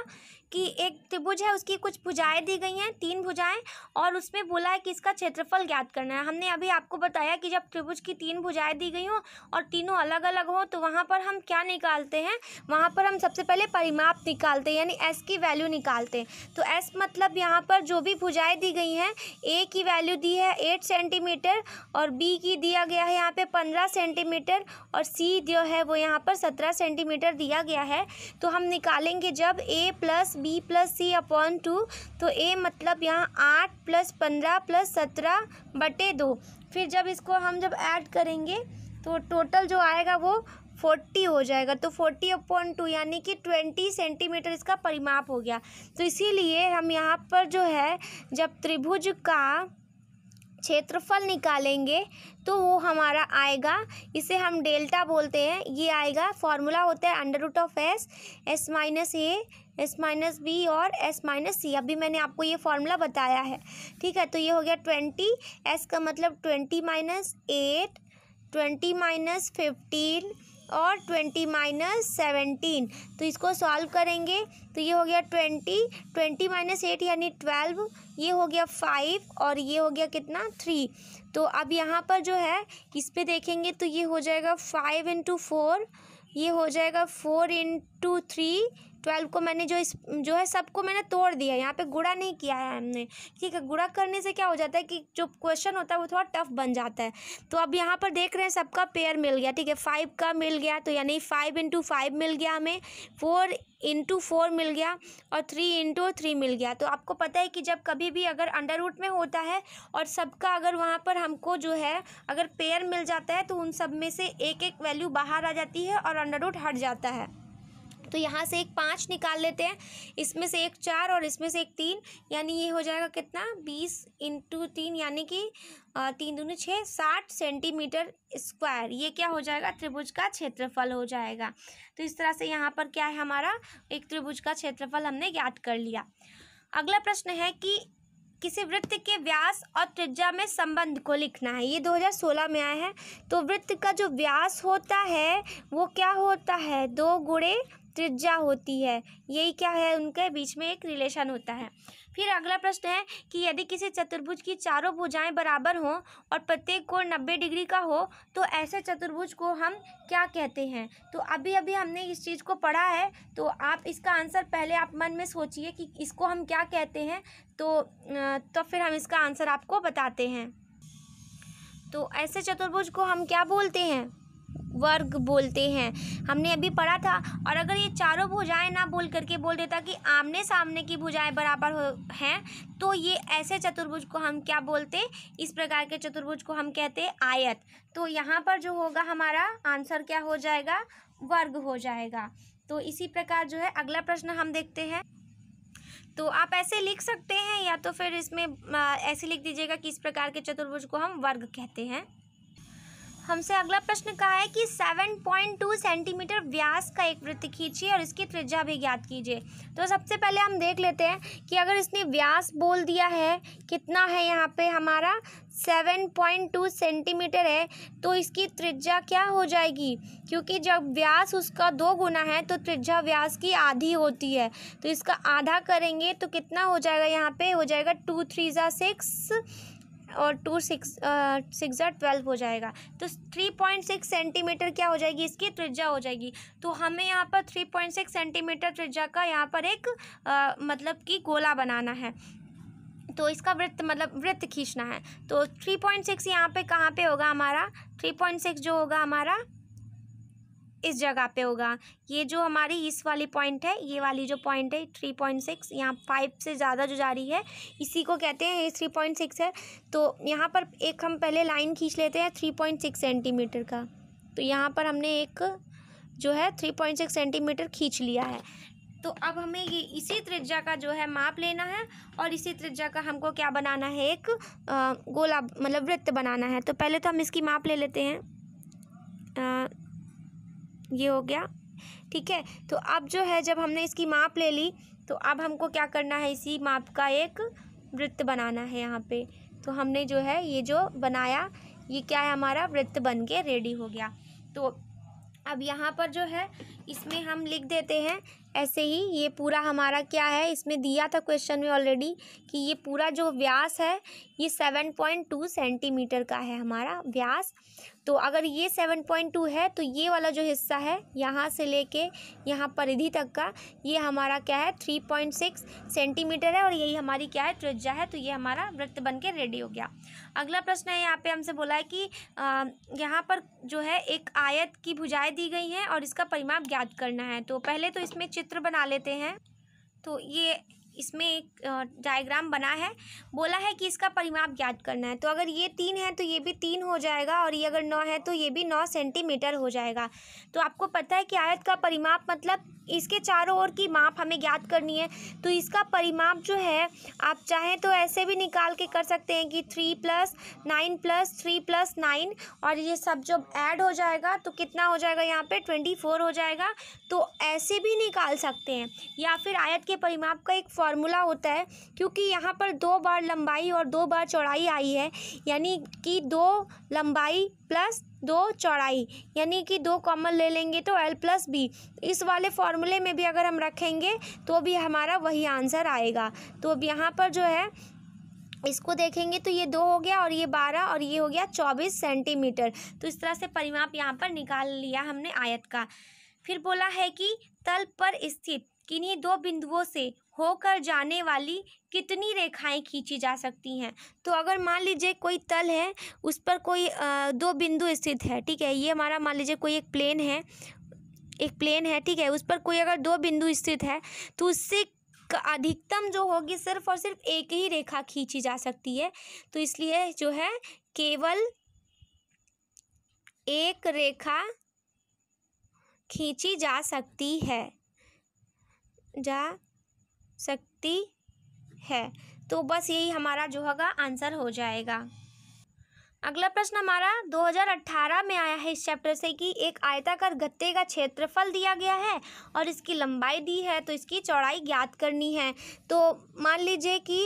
कि एक त्रिभुज है उसकी कुछ भुजाएं दी गई हैं तीन भुजाएं और उसमें बोला है कि इसका क्षेत्रफल ज्ञात करना है हमने अभी आपको बताया कि जब त्रिभुज की तीन भुजाएं दी गई हों और तीनों अलग अलग हों तो वहाँ पर हम क्या निकालते हैं वहाँ पर हम सबसे पहले परिमाप निकालते हैं यानी एस की वैल्यू निकालते हैं तो एस मतलब यहाँ पर जो भी भुजाएँ दी गई हैं ए की वैल्यू दी है एट सेंटीमीटर और बी की दिया गया है यहाँ पर पंद्रह सेंटीमीटर और सी जो है वो यहाँ पर सत्रह सेंटीमीटर दिया गया है तो हम निकालेंगे जब A plus B plus C upon two तो ए मतलब यहाँ आठ प्लस पंद्रह प्लस सत्रह बटे दो फिर जब इसको हम जब ऐड करेंगे तो टोटल जो आएगा वो फोर्टी हो जाएगा तो फोर्टी अपॉन टू यानी कि ट्वेंटी सेंटीमीटर इसका परिमाप हो गया तो इसीलिए हम यहाँ पर जो है जब त्रिभुज का क्षेत्रफल निकालेंगे तो वो हमारा आएगा इसे हम डेल्टा बोलते हैं ये आएगा फॉर्मूला होता है under root of S S minus A S minus B और एस माइनस सी अभी मैंने आपको ये फॉर्मूला बताया है ठीक है तो ये हो गया ट्वेंटी एस का मतलब twenty minus eight twenty minus fifteen और ट्वेंटी माइनस सेवेंटीन तो इसको सॉल्व करेंगे तो ये हो गया ट्वेंटी ट्वेंटी माइनस एट यानी ट्वेल्व ये हो गया फाइव और ये हो गया कितना थ्री तो अब यहाँ पर जो है इस पर देखेंगे तो ये हो जाएगा फाइव इंटू फोर ये हो जाएगा फोर इंटू थ्री ट्वेल्व को मैंने जो इस जो है सबको मैंने तोड़ दिया यहाँ पे गुड़ा नहीं किया है हमने ठीक है गुड़ा करने से क्या हो जाता है कि जो क्वेश्चन होता है वो थोड़ा टफ बन जाता है तो अब यहाँ पर देख रहे हैं सबका पेयर मिल गया ठीक है फाइव का मिल गया तो यानी फाइव इंटू फाइव मिल गया हमें फोर इंटू फोर मिल गया और थ्री इंटू थ्री मिल गया तो आपको पता है कि जब कभी भी अगर अंडर रूट में होता है और सबका अगर वहाँ पर हमको जो है अगर पेयर मिल जाता है तो उन सब में से एक एक वैल्यू बाहर आ जाती है और अंडर रूट हट जाता है तो यहाँ से एक पाँच निकाल लेते हैं इसमें से एक चार और इसमें से एक तीन यानी ये हो जाएगा कितना बीस इंटू तीन यानी कि तीन दून छः साठ सेंटीमीटर स्क्वायर ये क्या हो जाएगा त्रिभुज का क्षेत्रफल हो जाएगा तो इस तरह से यहाँ पर क्या है हमारा एक त्रिभुज का क्षेत्रफल हमने ज्ञात कर लिया अगला प्रश्न है कि किसी वृत्त के व्यास और त्रिज्या में संबंध को लिखना है ये 2016 में आया है तो वृत्त का जो व्यास होता है वो क्या होता है दो गुड़े त्रिज्या होती है यही क्या है उनके बीच में एक रिलेशन होता है फिर अगला प्रश्न है कि यदि किसी चतुर्भुज की चारों भुजाएं बराबर हों और प्रत्येक कोण नब्बे डिग्री का हो तो ऐसे चतुर्भुज को हम क्या कहते हैं तो अभी अभी हमने इस चीज़ को पढ़ा है तो आप इसका आंसर पहले आप मन में सोचिए कि इसको हम क्या कहते हैं तो तो फिर हम इसका आंसर आपको बताते हैं तो ऐसे चतुर्भुज को हम क्या बोलते हैं वर्ग बोलते हैं हमने अभी पढ़ा था और अगर ये चारों भुजाएं ना बोल करके बोल देता कि आमने सामने की भुजाएं बराबर हो हैं तो ये ऐसे चतुर्भुज को हम क्या बोलते इस प्रकार के चतुर्भुज को हम कहते हैं आयत तो यहाँ पर जो होगा हमारा आंसर क्या हो जाएगा वर्ग हो जाएगा तो इसी प्रकार जो है अगला प्रश्न हम देखते हैं तो आप ऐसे लिख सकते हैं या तो फिर इसमें ऐसे लिख दीजिएगा कि इस प्रकार के चतुर्भुज को हम वर्ग कहते हैं हमसे अगला प्रश्न कहा है कि 7.2 सेंटीमीटर व्यास का एक वृत्त खींचिए और इसकी त्रिज्या भी ज्ञात कीजिए तो सबसे पहले हम देख लेते हैं कि अगर इसने व्यास बोल दिया है कितना है यहाँ पे हमारा 7.2 सेंटीमीटर है तो इसकी त्रिज्या क्या हो जाएगी क्योंकि जब व्यास उसका दो गुना है तो त्रिज्या व्यास की आधी होती है तो इसका आधा करेंगे तो कितना हो जाएगा यहाँ पे हो जाएगा टू थ्री ज़ा सिक्स और टू सिक्स सिक्स ज़ा ट्वेल्व हो जाएगा तो थ्री पॉइंट सिक्स सेंटीमीटर क्या हो जाएगी इसकी त्रिज्या हो जाएगी तो हमें यहाँ पर थ्री पॉइंट सिक्स सेंटीमीटर त्रिज्या का यहाँ पर एक आ, मतलब कि गोला बनाना है तो इसका वृत्त मतलब वृत्त खींचना है तो थ्री पॉइंट सिक्स यहाँ पर कहाँ पर होगा हमारा थ्री पॉइंट सिक्स जो होगा हमारा इस जगह पे होगा ये जो हमारी इस वाली पॉइंट है ये वाली जो पॉइंट है थ्री पॉइंट सिक्स यहाँ फाइव से ज़्यादा जो जा रही है इसी को कहते हैं ये थ्री पॉइंट सिक्स है तो यहाँ पर एक हम पहले लाइन खींच लेते हैं थ्री पॉइंट सिक्स सेंटीमीटर का तो यहाँ पर हमने एक जो है थ्री पॉइंट सिक्स सेंटीमीटर खींच लिया है तो अब हमें ये इसी त्रिज्या का जो है माप लेना है और इसी त्रिज्या का हमको क्या बनाना है एक गोला मतलब वृत्त बनाना है तो पहले तो हम इसकी माप ले लेते हैं आ, ये हो गया ठीक है तो अब जो है जब हमने इसकी माप ले ली तो अब हमको क्या करना है इसी माप का एक वृत्त बनाना है यहाँ पे तो हमने जो है ये जो बनाया ये क्या है हमारा वृत्त बन के रेडी हो गया तो अब यहाँ पर जो है इसमें हम लिख देते हैं ऐसे ही ये पूरा हमारा क्या है इसमें दिया था क्वेश्चन में ऑलरेडी कि ये पूरा जो व्यास है ये सेवन पॉइंट टू सेंटीमीटर का है हमारा व्यास तो अगर ये सेवन पॉइंट टू है तो ये वाला जो हिस्सा है यहाँ से लेके यहाँ परिधि तक का ये हमारा क्या है थ्री पॉइंट सिक्स सेंटीमीटर है और यही हमारी क्या है त्रिज्या है तो ये हमारा वृत्त बन के रेडी हो गया अगला प्रश्न है यहाँ पे हमसे बोला है कि यहाँ पर जो है एक आयत की भुजाएँ दी गई हैं और इसका परिमाप ज्ञात करना है तो पहले तो इसमें चित्र बना लेते हैं तो ये इसमें एक डायग्राम बना है बोला है कि इसका परिमाप ज्ञात करना है तो अगर ये तीन है तो ये भी तीन हो जाएगा और ये अगर नौ है तो ये भी नौ सेंटीमीटर हो जाएगा तो आपको पता है कि आयत का परिमाप मतलब इसके चारों ओर की माप हमें ज्ञात करनी है तो इसका परिमाप जो है आप चाहें तो ऐसे भी निकाल के कर सकते हैं कि three plus nine plus three plus nine और ये सब जब ऐड हो जाएगा तो कितना हो जाएगा यहाँ पे ट्वेंटी फोर हो जाएगा तो ऐसे भी निकाल सकते हैं या फिर आयत के परिमाप का एक फॉर्मूला होता है क्योंकि यहाँ पर दो बार लंबाई और दो बार चौड़ाई आई है यानी कि दो लंबाई प्लस दो चौड़ाई यानी कि दो कॉमन ले लेंगे तो एल प्लस बी इस वाले फॉर्मूले में भी अगर हम रखेंगे तो भी हमारा वही आंसर आएगा तो अब यहाँ पर जो है इसको देखेंगे तो ये दो हो गया और ये बारह और ये हो गया चौबीस सेंटीमीटर तो इस तरह से परिमाप यहाँ पर निकाल लिया हमने आयत का फिर बोला है कि तल पर स्थित किन्हीं दो बिंदुओं से होकर जाने वाली कितनी रेखाएं खींची जा सकती हैं तो अगर मान लीजिए कोई तल है उस पर कोई दो बिंदु स्थित है ठीक है ये हमारा मान लीजिए कोई एक प्लेन है एक प्लेन है ठीक है उस पर कोई अगर दो बिंदु स्थित है तो उससे अधिकतम जो होगी सिर्फ और सिर्फ एक ही रेखा खींची जा सकती है तो इसलिए जो है केवल एक रेखा खींची जा सकती है जा सकती है तो बस यही हमारा जो होगा आंसर हो जाएगा अगला प्रश्न हमारा 2018 में आया है इस चैप्टर से कि एक आयताकार गत्ते का क्षेत्रफल दिया गया है और इसकी लंबाई दी है तो इसकी चौड़ाई ज्ञात करनी है तो मान लीजिए कि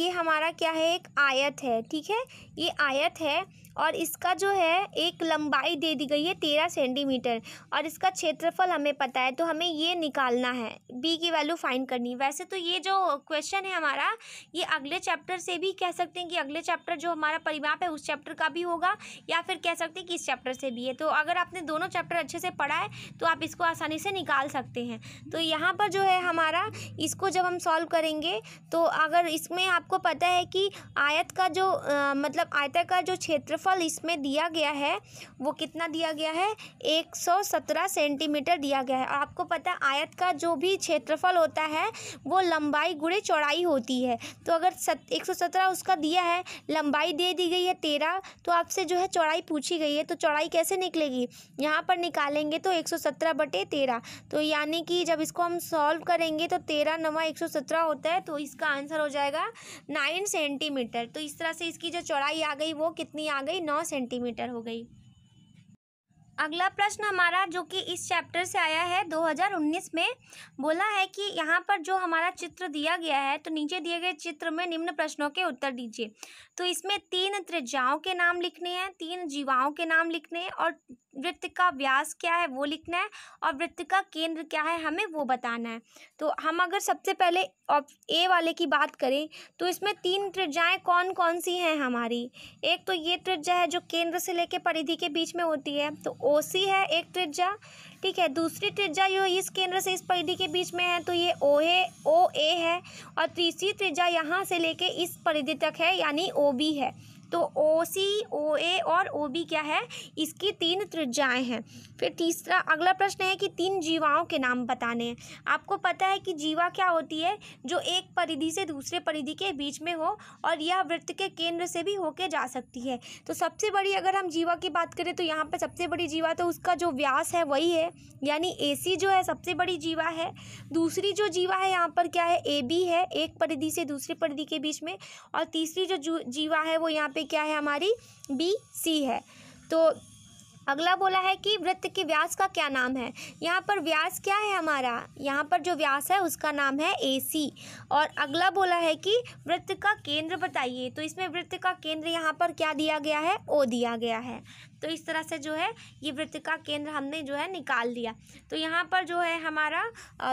ये हमारा क्या है एक आयत है ठीक है ये आयत है और इसका जो है एक लंबाई दे दी गई है तेरह सेंटीमीटर और इसका क्षेत्रफल हमें पता है तो हमें ये निकालना है बी की वैल्यू फाइंड करनी वैसे तो ये जो क्वेश्चन है हमारा ये अगले चैप्टर से भी कह सकते हैं कि अगले चैप्टर जो हमारा परिमाप है उस चैप्टर का भी होगा या फिर कह सकते हैं कि इस चैप्टर से भी है तो अगर आपने दोनों चैप्टर अच्छे से पढ़ा है तो आप इसको आसानी से निकाल सकते हैं तो यहाँ पर जो है हमारा इसको जब हम सॉल्व करेंगे तो अगर इसमें आपको पता है कि आयत का जो आ, मतलब आयत का जो क्षेत्रफल क्षेत्रफल इसमें दिया गया है वो कितना दिया गया है 117 सेंटीमीटर दिया गया है आपको पता आयत का जो भी क्षेत्रफल होता है वो लंबाई गुड़े चौड़ाई होती है तो अगर सत एक उसका दिया है लंबाई दे दी गई है तेरह तो आपसे जो है चौड़ाई पूछी गई है तो चौड़ाई कैसे निकलेगी यहाँ पर निकालेंगे तो एक सौ सत्रह बटे तेरह तो यानी कि जब इसको हम सॉल्व करेंगे तो तेरह नवा एक सौ सत्रह होता है तो इसका आंसर हो जाएगा नाइन सेंटीमीटर तो इस तरह से इसकी जो चौड़ाई आ गई वो कितनी आ गई गई नौ सेंटीमीटर हो गई अगला प्रश्न हमारा जो कि इस चैप्टर से आया है 2019 में बोला है कि यहाँ पर जो हमारा चित्र दिया गया है तो नीचे दिए गए चित्र में निम्न प्रश्नों के उत्तर दीजिए तो इसमें तीन त्रिज्याओं के नाम लिखने हैं तीन जीवाओं के नाम लिखने हैं और वृत्त का व्यास क्या है वो लिखना है और वृत्त का केंद्र क्या है हमें वो बताना है तो हम अगर सबसे पहले ए वाले की बात करें तो इसमें तीन त्रिज्याएं कौन कौन सी हैं हमारी एक तो ये त्रिज्या है जो केंद्र से लेकर परिधि के बीच में होती है तो ओ है एक त्रिज्या ठीक है दूसरी त्रिज्या जो इस केंद्र से इस परिधि के बीच में है तो ये ओ है ओ ए है और तीसरी त्रिज्या यहाँ से लेके इस परिधि तक है यानी ओ बी है तो ओ सी ओ ए और ओ बी क्या है इसकी तीन त्रिज्याएँ हैं फिर तीसरा अगला प्रश्न है कि तीन जीवाओं के नाम बताने हैं आपको पता है कि जीवा क्या होती है जो एक परिधि से दूसरे परिधि के बीच में हो और यह वृत्त के केंद्र से भी होके जा सकती है तो सबसे बड़ी अगर हम जीवा की बात करें तो यहाँ पर सबसे बड़ी जीवा तो उसका जो व्यास है वही है यानी ए सी जो है सबसे बड़ी जीवा है दूसरी जो जीवा है यहाँ पर क्या है ए बी है एक परिधि से दूसरे परिधि के बीच में और तीसरी जो जीवा है वो यहाँ पे पे क्या है हमारी बी सी है तो अगला बोला है कि वृत्त के व्यास का क्या नाम है यहाँ पर व्यास क्या है हमारा यहाँ पर जो व्यास है उसका नाम है ए सी और अगला बोला है कि वृत्त का केंद्र बताइए तो इसमें वृत्त का केंद्र यहाँ पर क्या दिया गया है ओ दिया गया है तो इस तरह से जो है ये वृत्त का केंद्र हमने जो है निकाल दिया तो यहाँ पर जो है हमारा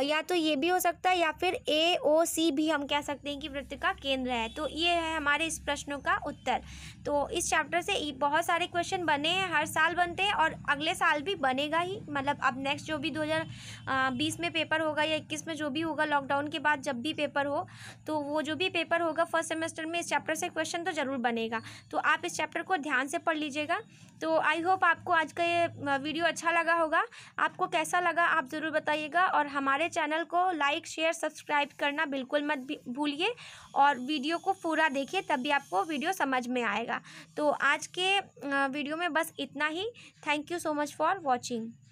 या तो ये भी हो सकता है या फिर ए ओ सी भी हम कह सकते हैं कि वृत्त का केंद्र है तो ये है हमारे इस प्रश्नों का उत्तर तो इस चैप्टर से बहुत सारे क्वेश्चन बने हैं हर साल बनते हैं और अगले साल भी बनेगा ही मतलब अब नेक्स्ट जो भी दो में पेपर होगा या इक्कीस में जो भी होगा लॉकडाउन के बाद जब भी पेपर हो तो वो जो भी पेपर होगा फर्स्ट सेमेस्टर में इस चैप्टर से क्वेश्चन तो ज़रूर बनेगा तो आप इस चैप्टर को ध्यान से पढ़ लीजिएगा तो आई होप आपको आज का ये वीडियो अच्छा लगा होगा आपको कैसा लगा आप ज़रूर बताइएगा और हमारे चैनल को लाइक शेयर सब्सक्राइब करना बिल्कुल मत भूलिए और वीडियो को पूरा देखिए तभी आपको वीडियो समझ में आएगा तो आज के वीडियो में बस इतना ही thank you so much for watching